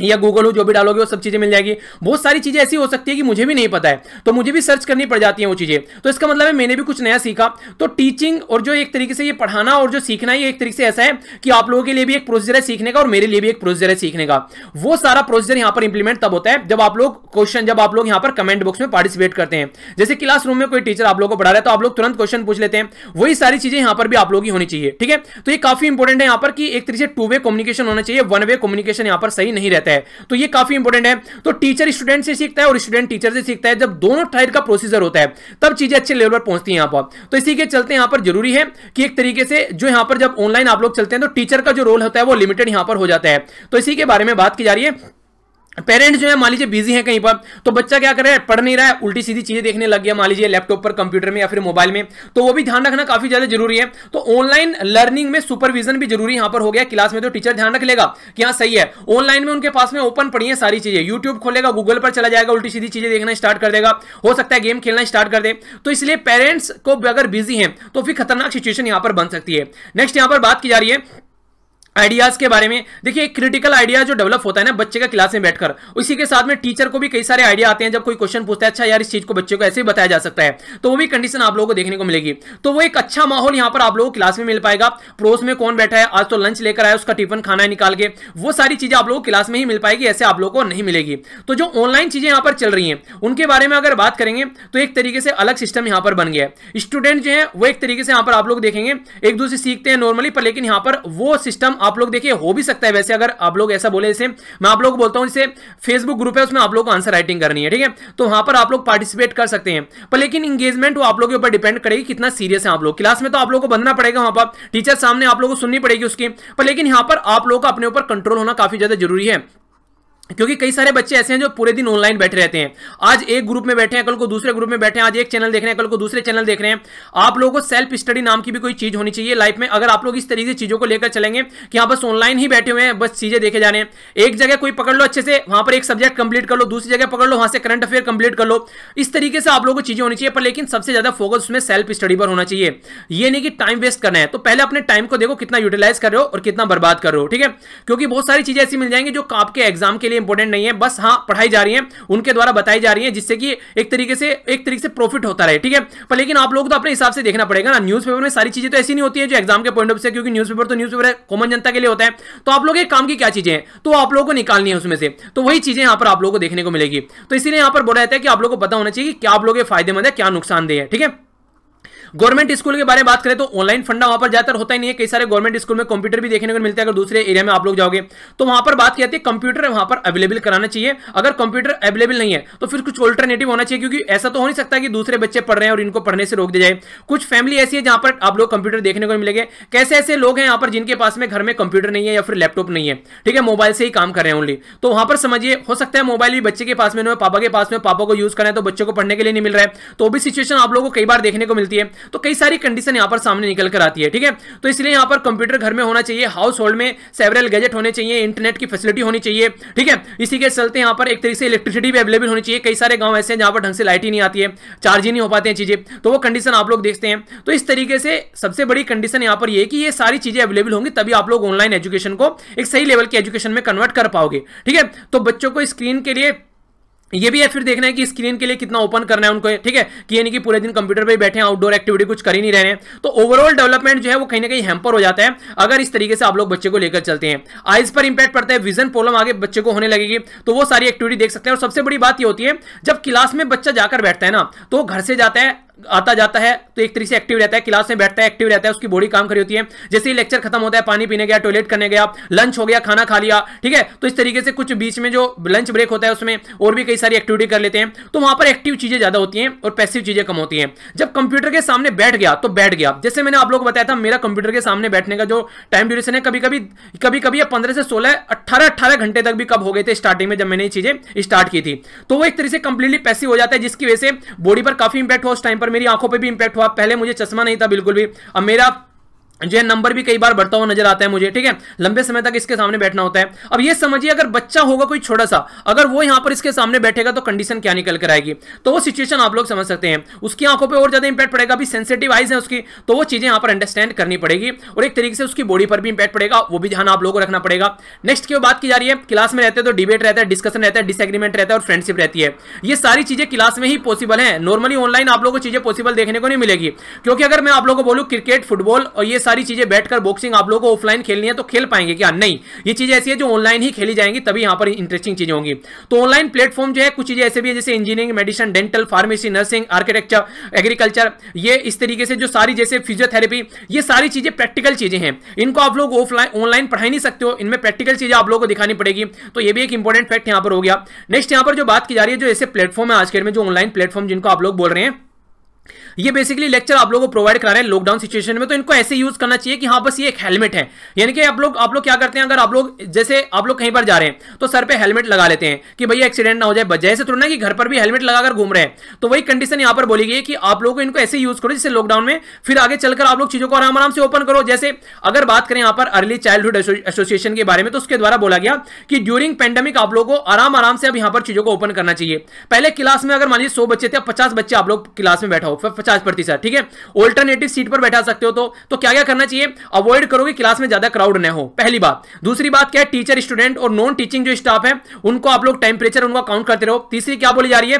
या गूगल हो जो भी डालोगे वो सब चीज़ें मिल जाएगी बहुत सारी चीज़ें ऐसी हो सकती है कि मुझे भी नहीं पता है तो मुझे भी सर्च करनी पड़ जाती है वो चीज़ें तो इसका मतलब है मैंने भी कुछ नया सीखा तो टीचिंग और जो एक तरीके से ये पढ़ाना और जो सीखना ये एक तरीके से ऐसा है कि आप लोगों के लिए भी एक प्रोसीजर है सीखने का और मेरे लिए भी एक प्रोसीजर है सीखने का वो सारा प्रोसीजर यहाँ पर इंप्लीमेंट तब होता है जब आप लोग क्वेश्चन जब आप लोग यहाँ पर कमेंट बॉक्स में पार्टिसिपेट करते हैं जैसे क्लास में कोई टीचर आप लोग को पढ़ा रहा है तो आप लोग तुरंत क्वेश्चन पूछ लेते हैं वही सारी चीज़ें यहाँ पर भी आप लोग की होनी चाहिए ठीक है तो ये काफ़ी इंपॉर्टेंट है यहाँ पर कि एक तरीके से टू वे कम्युनिकेशन होना चाहिए वन वे कम्युनिकेशन यहाँ पर सही नहीं रहता सब्जेक्ट है तो ये काफी इंपॉर्टेंट है तो टीचर स्टूडेंट से सीखता है और स्टूडेंट टीचर से सीखता है जब दोनों टाइप का प्रोसीजर होता है तब चीजें अच्छे लेवल पर पहुंचती है यहाँ पर तो इसी के चलते यहाँ पर जरूरी है कि एक तरीके से जो यहाँ पर जब ऑनलाइन आप लोग चलते हैं तो टीचर का जो रोल होता है वो लिमिटेड यहाँ पर हो जाता है तो इसी के बारे में बात की जा रही है पेरेंट्स जो है मान लीजिए बिजी हैं कहीं पर तो बच्चा क्या कर रहा है पढ़ नहीं रहा है उल्टी सीधी चीजें देखने लग गया मान लीजिए लैपटॉप पर कंप्यूटर में या फिर मोबाइल में तो वो भी ध्यान रखना काफी ज्यादा जरूरी है तो ऑनलाइन लर्निंग में सुपरविजन भी जरूरी यहां पर हो गया क्लास में तो टीचर ध्यान रख लेगा कि हाँ सही है ऑनलाइन में उनके पास में ओपन पड़ी है सारी चीजें यूट्यूब खोलेगा गूगल पर चला जाएगा उल्टी सीधी चीजें देखना स्टार्ट कर देगा हो सकता है गेम खेलना स्टार्ट कर दे तो इसलिए पेरेंट्स को अगर बिजी है तो फिर खतरनाक सिचुएशन यहां पर बन सकती है नेक्स्ट यहां पर बात की जा रही है आइडियाज के बारे में देखिए एक क्रिटिकल आइडिया जो डेवलप होता है ना बच्चे का क्लास में बैठकर उसी के साथ में टीचर को भी कई सारे आइडिया आते हैं जब कोई क्वेश्चन पूछता है अच्छा यार इस चीज को बच्चे को ऐसे ही बताया जा सकता है तो वो भी कंडीशन आप लोगों को देखने को मिलेगी तो वो एक अच्छा माहौल यहाँ पर आप लोगों को क्लास में मिल पाएगा प्रोस में कौन बैठा है आज तो लंच लेकर आया उसका टिफिन खाना है निकाल के वो सारी चीजें आप लोगों को क्लास में ही मिल पाएगी ऐसे आप लोगों को नहीं मिलेगी तो जो ऑनलाइन चीजें यहाँ पर चल रही है उनके बारे में अगर बात करेंगे तो एक तरीके से अलग सिस्टम यहाँ पर बन गया स्टूडेंट जो है वो एक तरीके से यहाँ पर आप लोग देखेंगे एक दूसरे सीखते हैं नॉर्मली पर लेकिन यहाँ पर वो सिस्टम आप लोग देखिए हो भी सकता है वैसे अगर आप लोग ऐसा बोले इसे मैं आप लोग बोलता हूँ जैसे फेसबुक ग्रुप है उसमें आप लोग को आंसर राइटिंग करनी है ठीक है तो वहां पर आप लोग पार्टिसिपेट कर सकते हैं पर लेकिन इंगेजमेंट वो आप लोग के ऊपर डिपेंड करेगी कितना सीरियस है आप लोग क्लास में तो आप लोग को बनना पड़ेगा वहां पर टीचर सामने आप लोग को सुननी पड़ेगी उसकी पर लेकिन यहाँ पर आप लोग का अपने ऊपर कंट्रोल होना काफी ज्यादा जरूरी है क्योंकि कई सारे बच्चे ऐसे हैं जो पूरे दिन ऑनलाइन बैठे रहते हैं आज एक ग्रुप में बैठे हैं कल को दूसरे ग्रुप में बैठे हैं आज एक चैनल देख रहे हैं कल को दूसरे चैनल देख रहे हैं आप लोगों को सेल्फ स्टडी नाम की भी कोई चीज होनी चाहिए लाइफ में अगर आप लोग इस तरीके की चीजों को लेकर चलेंगे कि यहाँ बस ऑनलाइन ही बैठे हुए हैं बस चीजें देखे जा रहे हैं एक जगह कोई पकड़ लो अच्छे से वहां पर एक सब्जेक्ट कंप्लीट कर लो दूसरी जगह पकड़ लो वहां से करंट अफेयर कंप्लीट कर लो इस तरीके से आप लोगों को चीजें होनी चाहिए पर लेकिन सबसे ज्यादा फोकस उसमें सेल्फ स्टडी पर होना चाहिए ये नहीं कि टाइम वेस्ट करना है तो पहले अपने टाइम को देखो कितना यूटिलाइज कर रहे हो और कितना बर्बाद कर रहे हो ठीक है क्योंकि बहुत सारी चीजें ऐसी मिल जाएंगी जो आपके एग्जाम के लिए इंपॉर्टेंट नहीं है बस हाँ पढ़ाई जा रही है उनके द्वारा बताई जा रही है जिससे कि एक तरीके से एक तरीके से प्रॉफिट होता रहे ठीक है पर लेकिन आप लोग तो अपने हिसाब से देखना पड़ेगा ना न्यूज में सारी चीजें तो ऐसी नहीं होती है जो एग्जाम के पॉइंट ऑफ से क्योंकि न्यूज तो न्यूज है कॉमन जनता के लिए होता है तो आप लोग एक काम की क्या चीजें हैं तो आप लोगों को निकालनी है उसमें से तो वही चीजें यहाँ पर आप लोगों को देखने को मिलेगी तो इसीलिए यहाँ पर बोला जाता है कि आप लोगों को पता होना चाहिए कि क्या आप लोगों के फायदेमंद है क्या नुकसानदेह है ठीक है गवर्नमेंट स्कूल के बारे में बात करें तो ऑनलाइन फंडा वहां पर ज्यादातर होता ही नहीं है कई सारे गवर्नमेंट स्कूल में कंप्यूटर भी देखने को मिलता है अगर दूसरे एरिया में आप लोग जाओगे तो वहां पर बात की जाती है कंप्यूटर वहां पर अवेलेबल कराना चाहिए अगर कंप्यूटर अवेलेबल नहीं है तो फिर कुछ ऑल्टरनेटिव होना चाहिए क्योंकि ऐसा तो हो नहीं सकता कि दूसरे बच्चे पढ़ रहे हैं और इनको पढ़ने से रोक दिया जाए कुछ फैमिली ऐसी है जहां पर आप लोग कंप्यूटर देखने को मिलेंगे कैसे ऐसे लोग हैं यहाँ पर जिनके पास में घर में कंप्यूटर नहीं है या फिर लैपटॉप नहीं है ठीक है मोबाइल से ही काम कर रहे हैं ओनली तो वहां पर समझिए हो सकता है मोबाइल भी बच्चे के पास में पापा के पास में पापा को यूज करना है तो बच्चों को पढ़ने के लिए नहीं मिल रहा है तो भी सिचुएशन आप लोग को कई बार देखने को मिलती है तो कई सारी कंडीशन यहां पर सामने निकल कर आती है ठीक है तो इसलिए यहां पर कंप्यूटर घर में होना चाहिए हाउस होल्ड में सेवरल गैजेट होने चाहिए इंटरनेट की फैसिलिटी होनी चाहिए ठीक है इसी के चलते यहां पर एक तरीके से इलेक्ट्रिसिटी भी अवेलेबल होनी चाहिए कई सारे गांव ऐसे हैं जहां पर ढंग से लाइट ही नहीं आती है चार्ज ही नहीं हो पाते हैं चीज़ें तो वो कंडीशन आप लोग देखते हैं तो इस तरीके से सबसे बड़ी कंडीशन यहां पर यह कि ये सारी चीज़ें अवेलेबल होंगी तभी आप लोग ऑनलाइन एजुकेशन को एक सही लेवल की एजुकेशन में कन्वर्ट कर पाओगे ठीक है तो बच्चों को स्क्रीन के लिए ये भी है फिर देखना है कि स्क्रीन के लिए कितना ओपन करना है उनको ठीक है कि यानी कि पूरे दिन कंप्यूटर पे बैठे हैं आउटडोर एक्टिविटी कुछ कर ही नहीं रहे हैं तो ओवरऑल डेवलपमेंट जो है वो कहीं ना कहीं हैम्पर हो जाता है अगर इस तरीके से आप लोग बच्चे को लेकर चलते हैं आइज पर इंपैक्ट पड़ता है विजन प्रॉब्लम आगे बच्चे को होने लगेगी तो वो सारी एक्टिविटी देख सकते हैं और सबसे बड़ी बात यह होती है जब क्लास में बच्चा जाकर बैठता है ना तो घर से जाता है आता जाता है तो एक तरीके से एक्टिव रहता है क्लास में बैठता है एक्टिव रहता है उसकी बॉडी काम करी होती है जैसे ही लेक्चर खत्म होता है पानी पीने गया टॉयलेट करने गया लंच हो गया खाना खा लिया ठीक है तो इस तरीके से कुछ बीच में जो लंच ब्रेक होता है उसमें और भी कई सारी एक्टिविटी कर लेते हैं तो वहां पर एक्टिव चीजें ज्यादा होती हैं और पैसिव चीजें कम होती हैं जब कंप्यूटर के सामने बैठ गया तो बैठ गया जैसे मैंने आप लोग बताया था मेरा कंप्यूटर के सामने बैठने का जो टाइम ड्यूरेशन है कभी कभी कभी कभी पंद्रह से सोलह अट्ठारह अट्ठारह घंटे तक भी कब हो गए थे स्टार्टिंग में जब मैंने ये चीजें स्टार्ट की थी तो वो एक तरह से कंप्लीटली पैसिव हो जाता है जिसकी वजह से बॉडी पर काफी इंपैक्ट हो उस टाइम पर पर मेरी आंखों पर भी इंपैक्ट हुआ पहले मुझे चश्मा नहीं था बिल्कुल भी अब मेरा जो है नंबर भी कई बार बढ़ता हुआ नजर आता है मुझे ठीक है लंबे समय तक इसके सामने बैठना होता है अब ये समझिए अगर बच्चा होगा कोई छोटा सा अगर वो यहाँ पर इसके सामने बैठेगा तो कंडीशन क्या निकल कर आएगी तो वो सिचुएशन आप लोग समझ सकते हैं उसकी आंखों पर और ज्यादा इंपैक्ट पड़ेगा अभी सेंसिटिव आइज है उसकी तो वो चीजें यहाँ पर अंडरस्टैंड करनी पड़ेगी और एक तरीके से उसकी बॉडी पर भी इंपैक्ट पड़ेगा वो भी ध्यान आप लोगों को रखना पड़ेगा नेक्स्ट की बात की जा रही है क्लास में रहते तो डिबेट रहता है डिस्कशन रहता है डिसएग्रीमेंट रहता है और फ्रेंडशिप रहती है ये सारी चीजें क्लास में ही पॉसिबल है नॉर्मली ऑनलाइन आप लोगों को चीजें पॉसिबल देखने को नहीं मिलेगी क्योंकि अगर मैं आप लोगों को बोलूँ क्रिकेट फुटबॉल और ये सारी चीजें बैठकर बॉक्सिंग आप लोगों को ऑफलाइन खेलनी है तो खेल पाएंगे क्या नहीं ये चीजें ऐसी है जो ऑनलाइन ही खेली जाएंगी तभी यहां पर इंटरेस्टिंग चीजें होंगी तो ऑनलाइन प्लेटफॉर्म जो है कुछ चीजें ऐसे भी है जैसे engineering medicine dental pharmacy nursing architecture agriculture ये इस तरीके से जो सारी जैसे फिजियोथेरेपी ये सारी चीजें प्रैक्टिकल चीजें हैं इनको आप लोग ऑफलाइन ऑनलाइन पढ़ाई नहीं सकते हो इनमें प्रैक्टिकल चीजें आप लोगों को दिखानी पड़ेगी तो ये भी एक इंपॉर्टेंट फैक्ट यहां पर हो गया नेक्स्ट यहां पर जो बात की जा रही है जो ऐसे प्लेटफॉर्म है आज के में जो ऑनलाइन प्लेटफॉर्म जिनको आप लोग बोल रहे हैं ये बेसिकली लेक्चर आप लोगों को प्रोवाइड करा रहे हैं लॉकडाउन सिचुएशन में तो इनको ऐसे यूज करना चाहिए कि हाँ बस ये एक हेलमेट है यानी कि आप लोग आप लोग क्या करते हैं अगर आप लोग जैसे आप लोग कहीं पर जा रहे हैं तो सर पे हेलमेट लगा लेते हैं कि भैया एक्सीडेंट ना हो जाए बच जाए ऐसे थोड़ा ना कि घर पर भी हेलमेट लगाकर घूम रहे हैं तो वही कंडीशन यहाँ पर बोली गई कि आप लोग इनको ऐसे यूज करो जैसे लॉकडाउन में फिर आगे चलकर आप लोग चीजों को आराम आराम से ओपन करो जैसे अगर बात करें यहाँ पर अर्ली चाइल्डहुड एसोसिएशन के बारे में तो उसके द्वारा बोला गया कि ड्यूरिंग पेंडेमिक आप लोगों को आराम आराम से अब यहाँ पर चीजों को ओपन करना चाहिए पहले क्लास में अगर मान लीजिए सौ बच्चे थे पचास बच्चे आप लोग क्लास में बैठा पचास प्रतिशत ठीक है ऑल्टरनेटिव सीट पर बैठा सकते हो तो, तो क्या क्या करना चाहिए अवॉइड करो कि क्लास में ज्यादा क्राउड न हो पहली बात दूसरी बात क्या है टीचर स्टूडेंट और नॉन टीचिंग जो स्टाफ है उनको आप लोग टेम्परेचर उनका काउंट करते रहो तीसरी क्या बोली जा रही है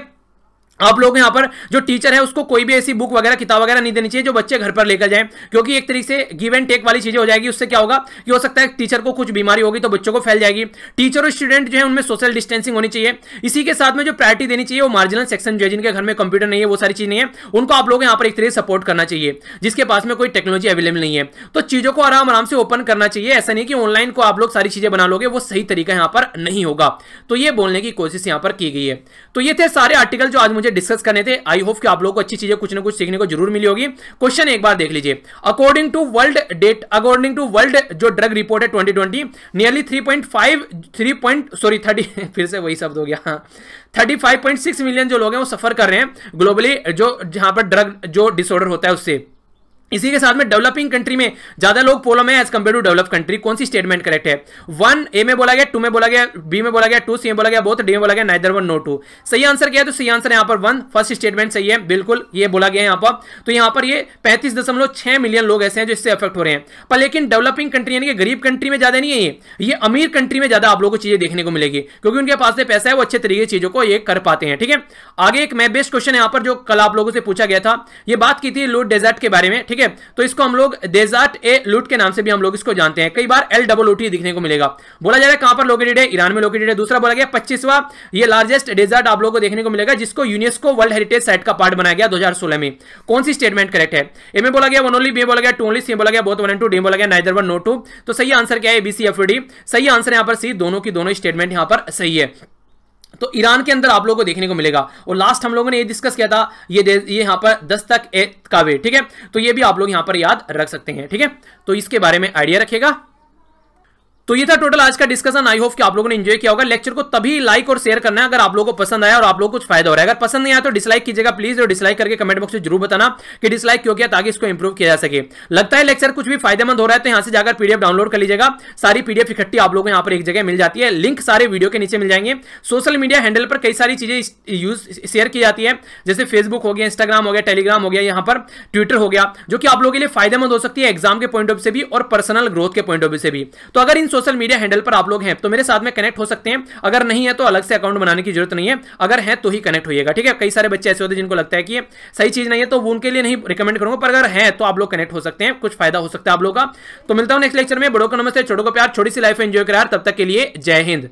आप लोग यहाँ पर जो टीचर है उसको कोई भी ऐसी बुक वगैरह किताब वगैरह नहीं देनी चाहिए जो बच्चे घर पर लेकर जाएं क्योंकि एक तरीके से गिव एंड टेक वाली चीजें हो जाएगी उससे क्या होगा कि हो सकता है टीचर को कुछ बीमारी होगी तो बच्चों को फैल जाएगी टीचर और स्टूडेंट जो है उनमें सोशल डिस्टेंसिंग होनी चाहिए इसी के साथ में जो प्रायरिटी देनी चाहिए वो मार्जिनल सेक्शन जो है जिनके घर में कंप्यूटर नहीं है वो सारी चीज नहीं है उनको आप लोग यहाँ पर एक तरीके सपोर्ट करना चाहिए जिसके पास में कोई टेक्नोलॉजी अवेलेबल नहीं है तो चीजों को आराम आराम से ओपन करना चाहिए ऐसा नहीं कि ऑनलाइन को आप लोग सारी चीजें बना लोगे वो सही तरीका यहाँ पर नहीं होगा तो ये बोलने की कोशिश यहाँ पर की गई है तो ये थे सारे आर्टिकल जो आज मुझे मुझे डिस्कस करने थे आई होप कि आप लोगों को अच्छी चीजें कुछ ना कुछ सीखने को जरूर मिली होगी क्वेश्चन एक बार देख लीजिए according to world date according to world जो ड्रग रिपोर्ट है twenty twenty nearly three point five three point sorry thirty फिर से वही शब्द हो गया thirty five point six million जो लोग हैं वो सफर कर रहे हैं ग्लोबली जो जहां पर ड्रग जो डिसऑर्डर होता है उससे इसी के साथ में डेवलपिंग कंट्री में ज्यादा लोग पोलो में as compare to develop country कौन सी स्टेटमेंट करेक्ट है वन ए में बोला गया टू में बोला गया बी में बोला गया टू सी में बोला गया बोथ डी में बोला गया नाइदर वन नो टू सही आंसर क्या है तो सही आंसर यहाँ पर वन फर्स्ट स्टेटमेंट सही है बिल्कुल ये बोला गया यहाँ पर तो यहाँ पर ये पैंतीस मिलियन लोग ऐसे हैं जो इससे अफेक्ट हो रहे हैं पर लेकिन डेवलपिंग कंट्री यानी कि गरीब कंट्री में ज्यादा नहीं है ये ये अमीर कंट्री में ज्यादा आप लोगों को चीजें देखने को मिलेगी क्योंकि उनके पास से पैसा है वो अच्छे तरीके चीजों को ये कर पाते हैं ठीक है आगे एक मैं बेस्ट क्वेश्चन यहाँ पर जो कल आप लोगों से पूछा गया था ये बात की थी लो डेजर्ट के बारे में ठीक ठीक है तो इसको हम लोग देजाट ए लूट के नाम से भी हम लोग इसको जानते हैं कई बार एल डबल ओटी दिखने को मिलेगा बोला जा रहा है कहां पर लोकेटेड है ईरान में लोकेटेड है दूसरा बोला गया पच्चीसवा ये लार्जेस्ट डेजर्ट आप लोगों को देखने को मिलेगा जिसको यूनेस्को वर्ल्ड हेरिटेज साइट का पार्ट बनाया गया दो में कौन सी स्टेटमेंट करेक्ट है ए में बोला गया वन ओनली बी बोला गया टू ओनली सी बोला गया both one and two D बोला गया नाइदर वन नो टू तो सही आंसर क्या है बी एफ सही आंसर यहां पर सी दोनों की दोनों स्टेटमेंट यहां पर सही है तो ईरान के अंदर आप लोगों को देखने को मिलेगा और लास्ट हम लोगों ने ये डिस्कस किया था ये ये यहां पर दस तक ए कावे ठीक है तो ये भी आप लोग यहां पर याद रख सकते हैं ठीक है तो इसके बारे में आइडिया रखेगा तो ये था टोटल आज का डिस्कशन आई होप कि आप लोगों ने एंजॉय किया होगा लेक्चर को तभी लाइक और शेयर करना है अगर आप लोगों को पसंद आया और आप लोगों को कुछ फायदा हो रहा है अगर पसंद नहीं आया तो डिसलाइक कीजिएगा प्लीज और डिसलाइक करके कमेंट बॉक्स में जरूर बताना कि डिसलाइक क्यों किया ताकि इसको इंप्रूव किया जा सके लगता है लेक्चर कुछ भी फायदेमंद हो रहा है तो यहाँ से जाकर पीडीएफ डाउनलोड कर लीजिएगा सारी पीडीएफ इकट्ठी आप लोगों को यहाँ पर एक जगह मिल जाती है लिंक सारे वीडियो के नीचे मिल जाएंगे सोशल मीडिया हैंडल पर कई सारी चीजें यूज शेयर की जाती है जैसे फेसबुक हो गया इंस्टाग्राम हो गया टेलीग्राम हो गया यहाँ पर ट्विटर हो गया जो कि आप लोगों के लिए फायदेमंद हो सकती है एग्जाम के पॉइंट ऑफ से भी और पर्सनल ग्रोथ के पॉइंट ऑफ व्यू से भी तो अगर इन सोशल मीडिया हैंडल पर आप लोग हैं तो मेरे साथ में कनेक्ट हो सकते हैं अगर नहीं है तो अलग से अकाउंट बनाने की जरूरत नहीं है अगर है तो ही कनेक्ट होइएगा ठीक है कई सारे बच्चे ऐसे होते हैं जिनको लगता है कि सही चीज नहीं है तो उनके लिए नहीं रिकमेंड करूंगा पर अगर है तो आप लोग कनेक्ट हो सकते हैं कुछ फायदा हो सकता है आप लोग का तो मिलता हूं नेक्स्ट लेक्चर में बड़ों को नमस्ते छोटों को प्यार छोटी सी लाइफ एंजॉय करार तब तक के लिए जय हिंद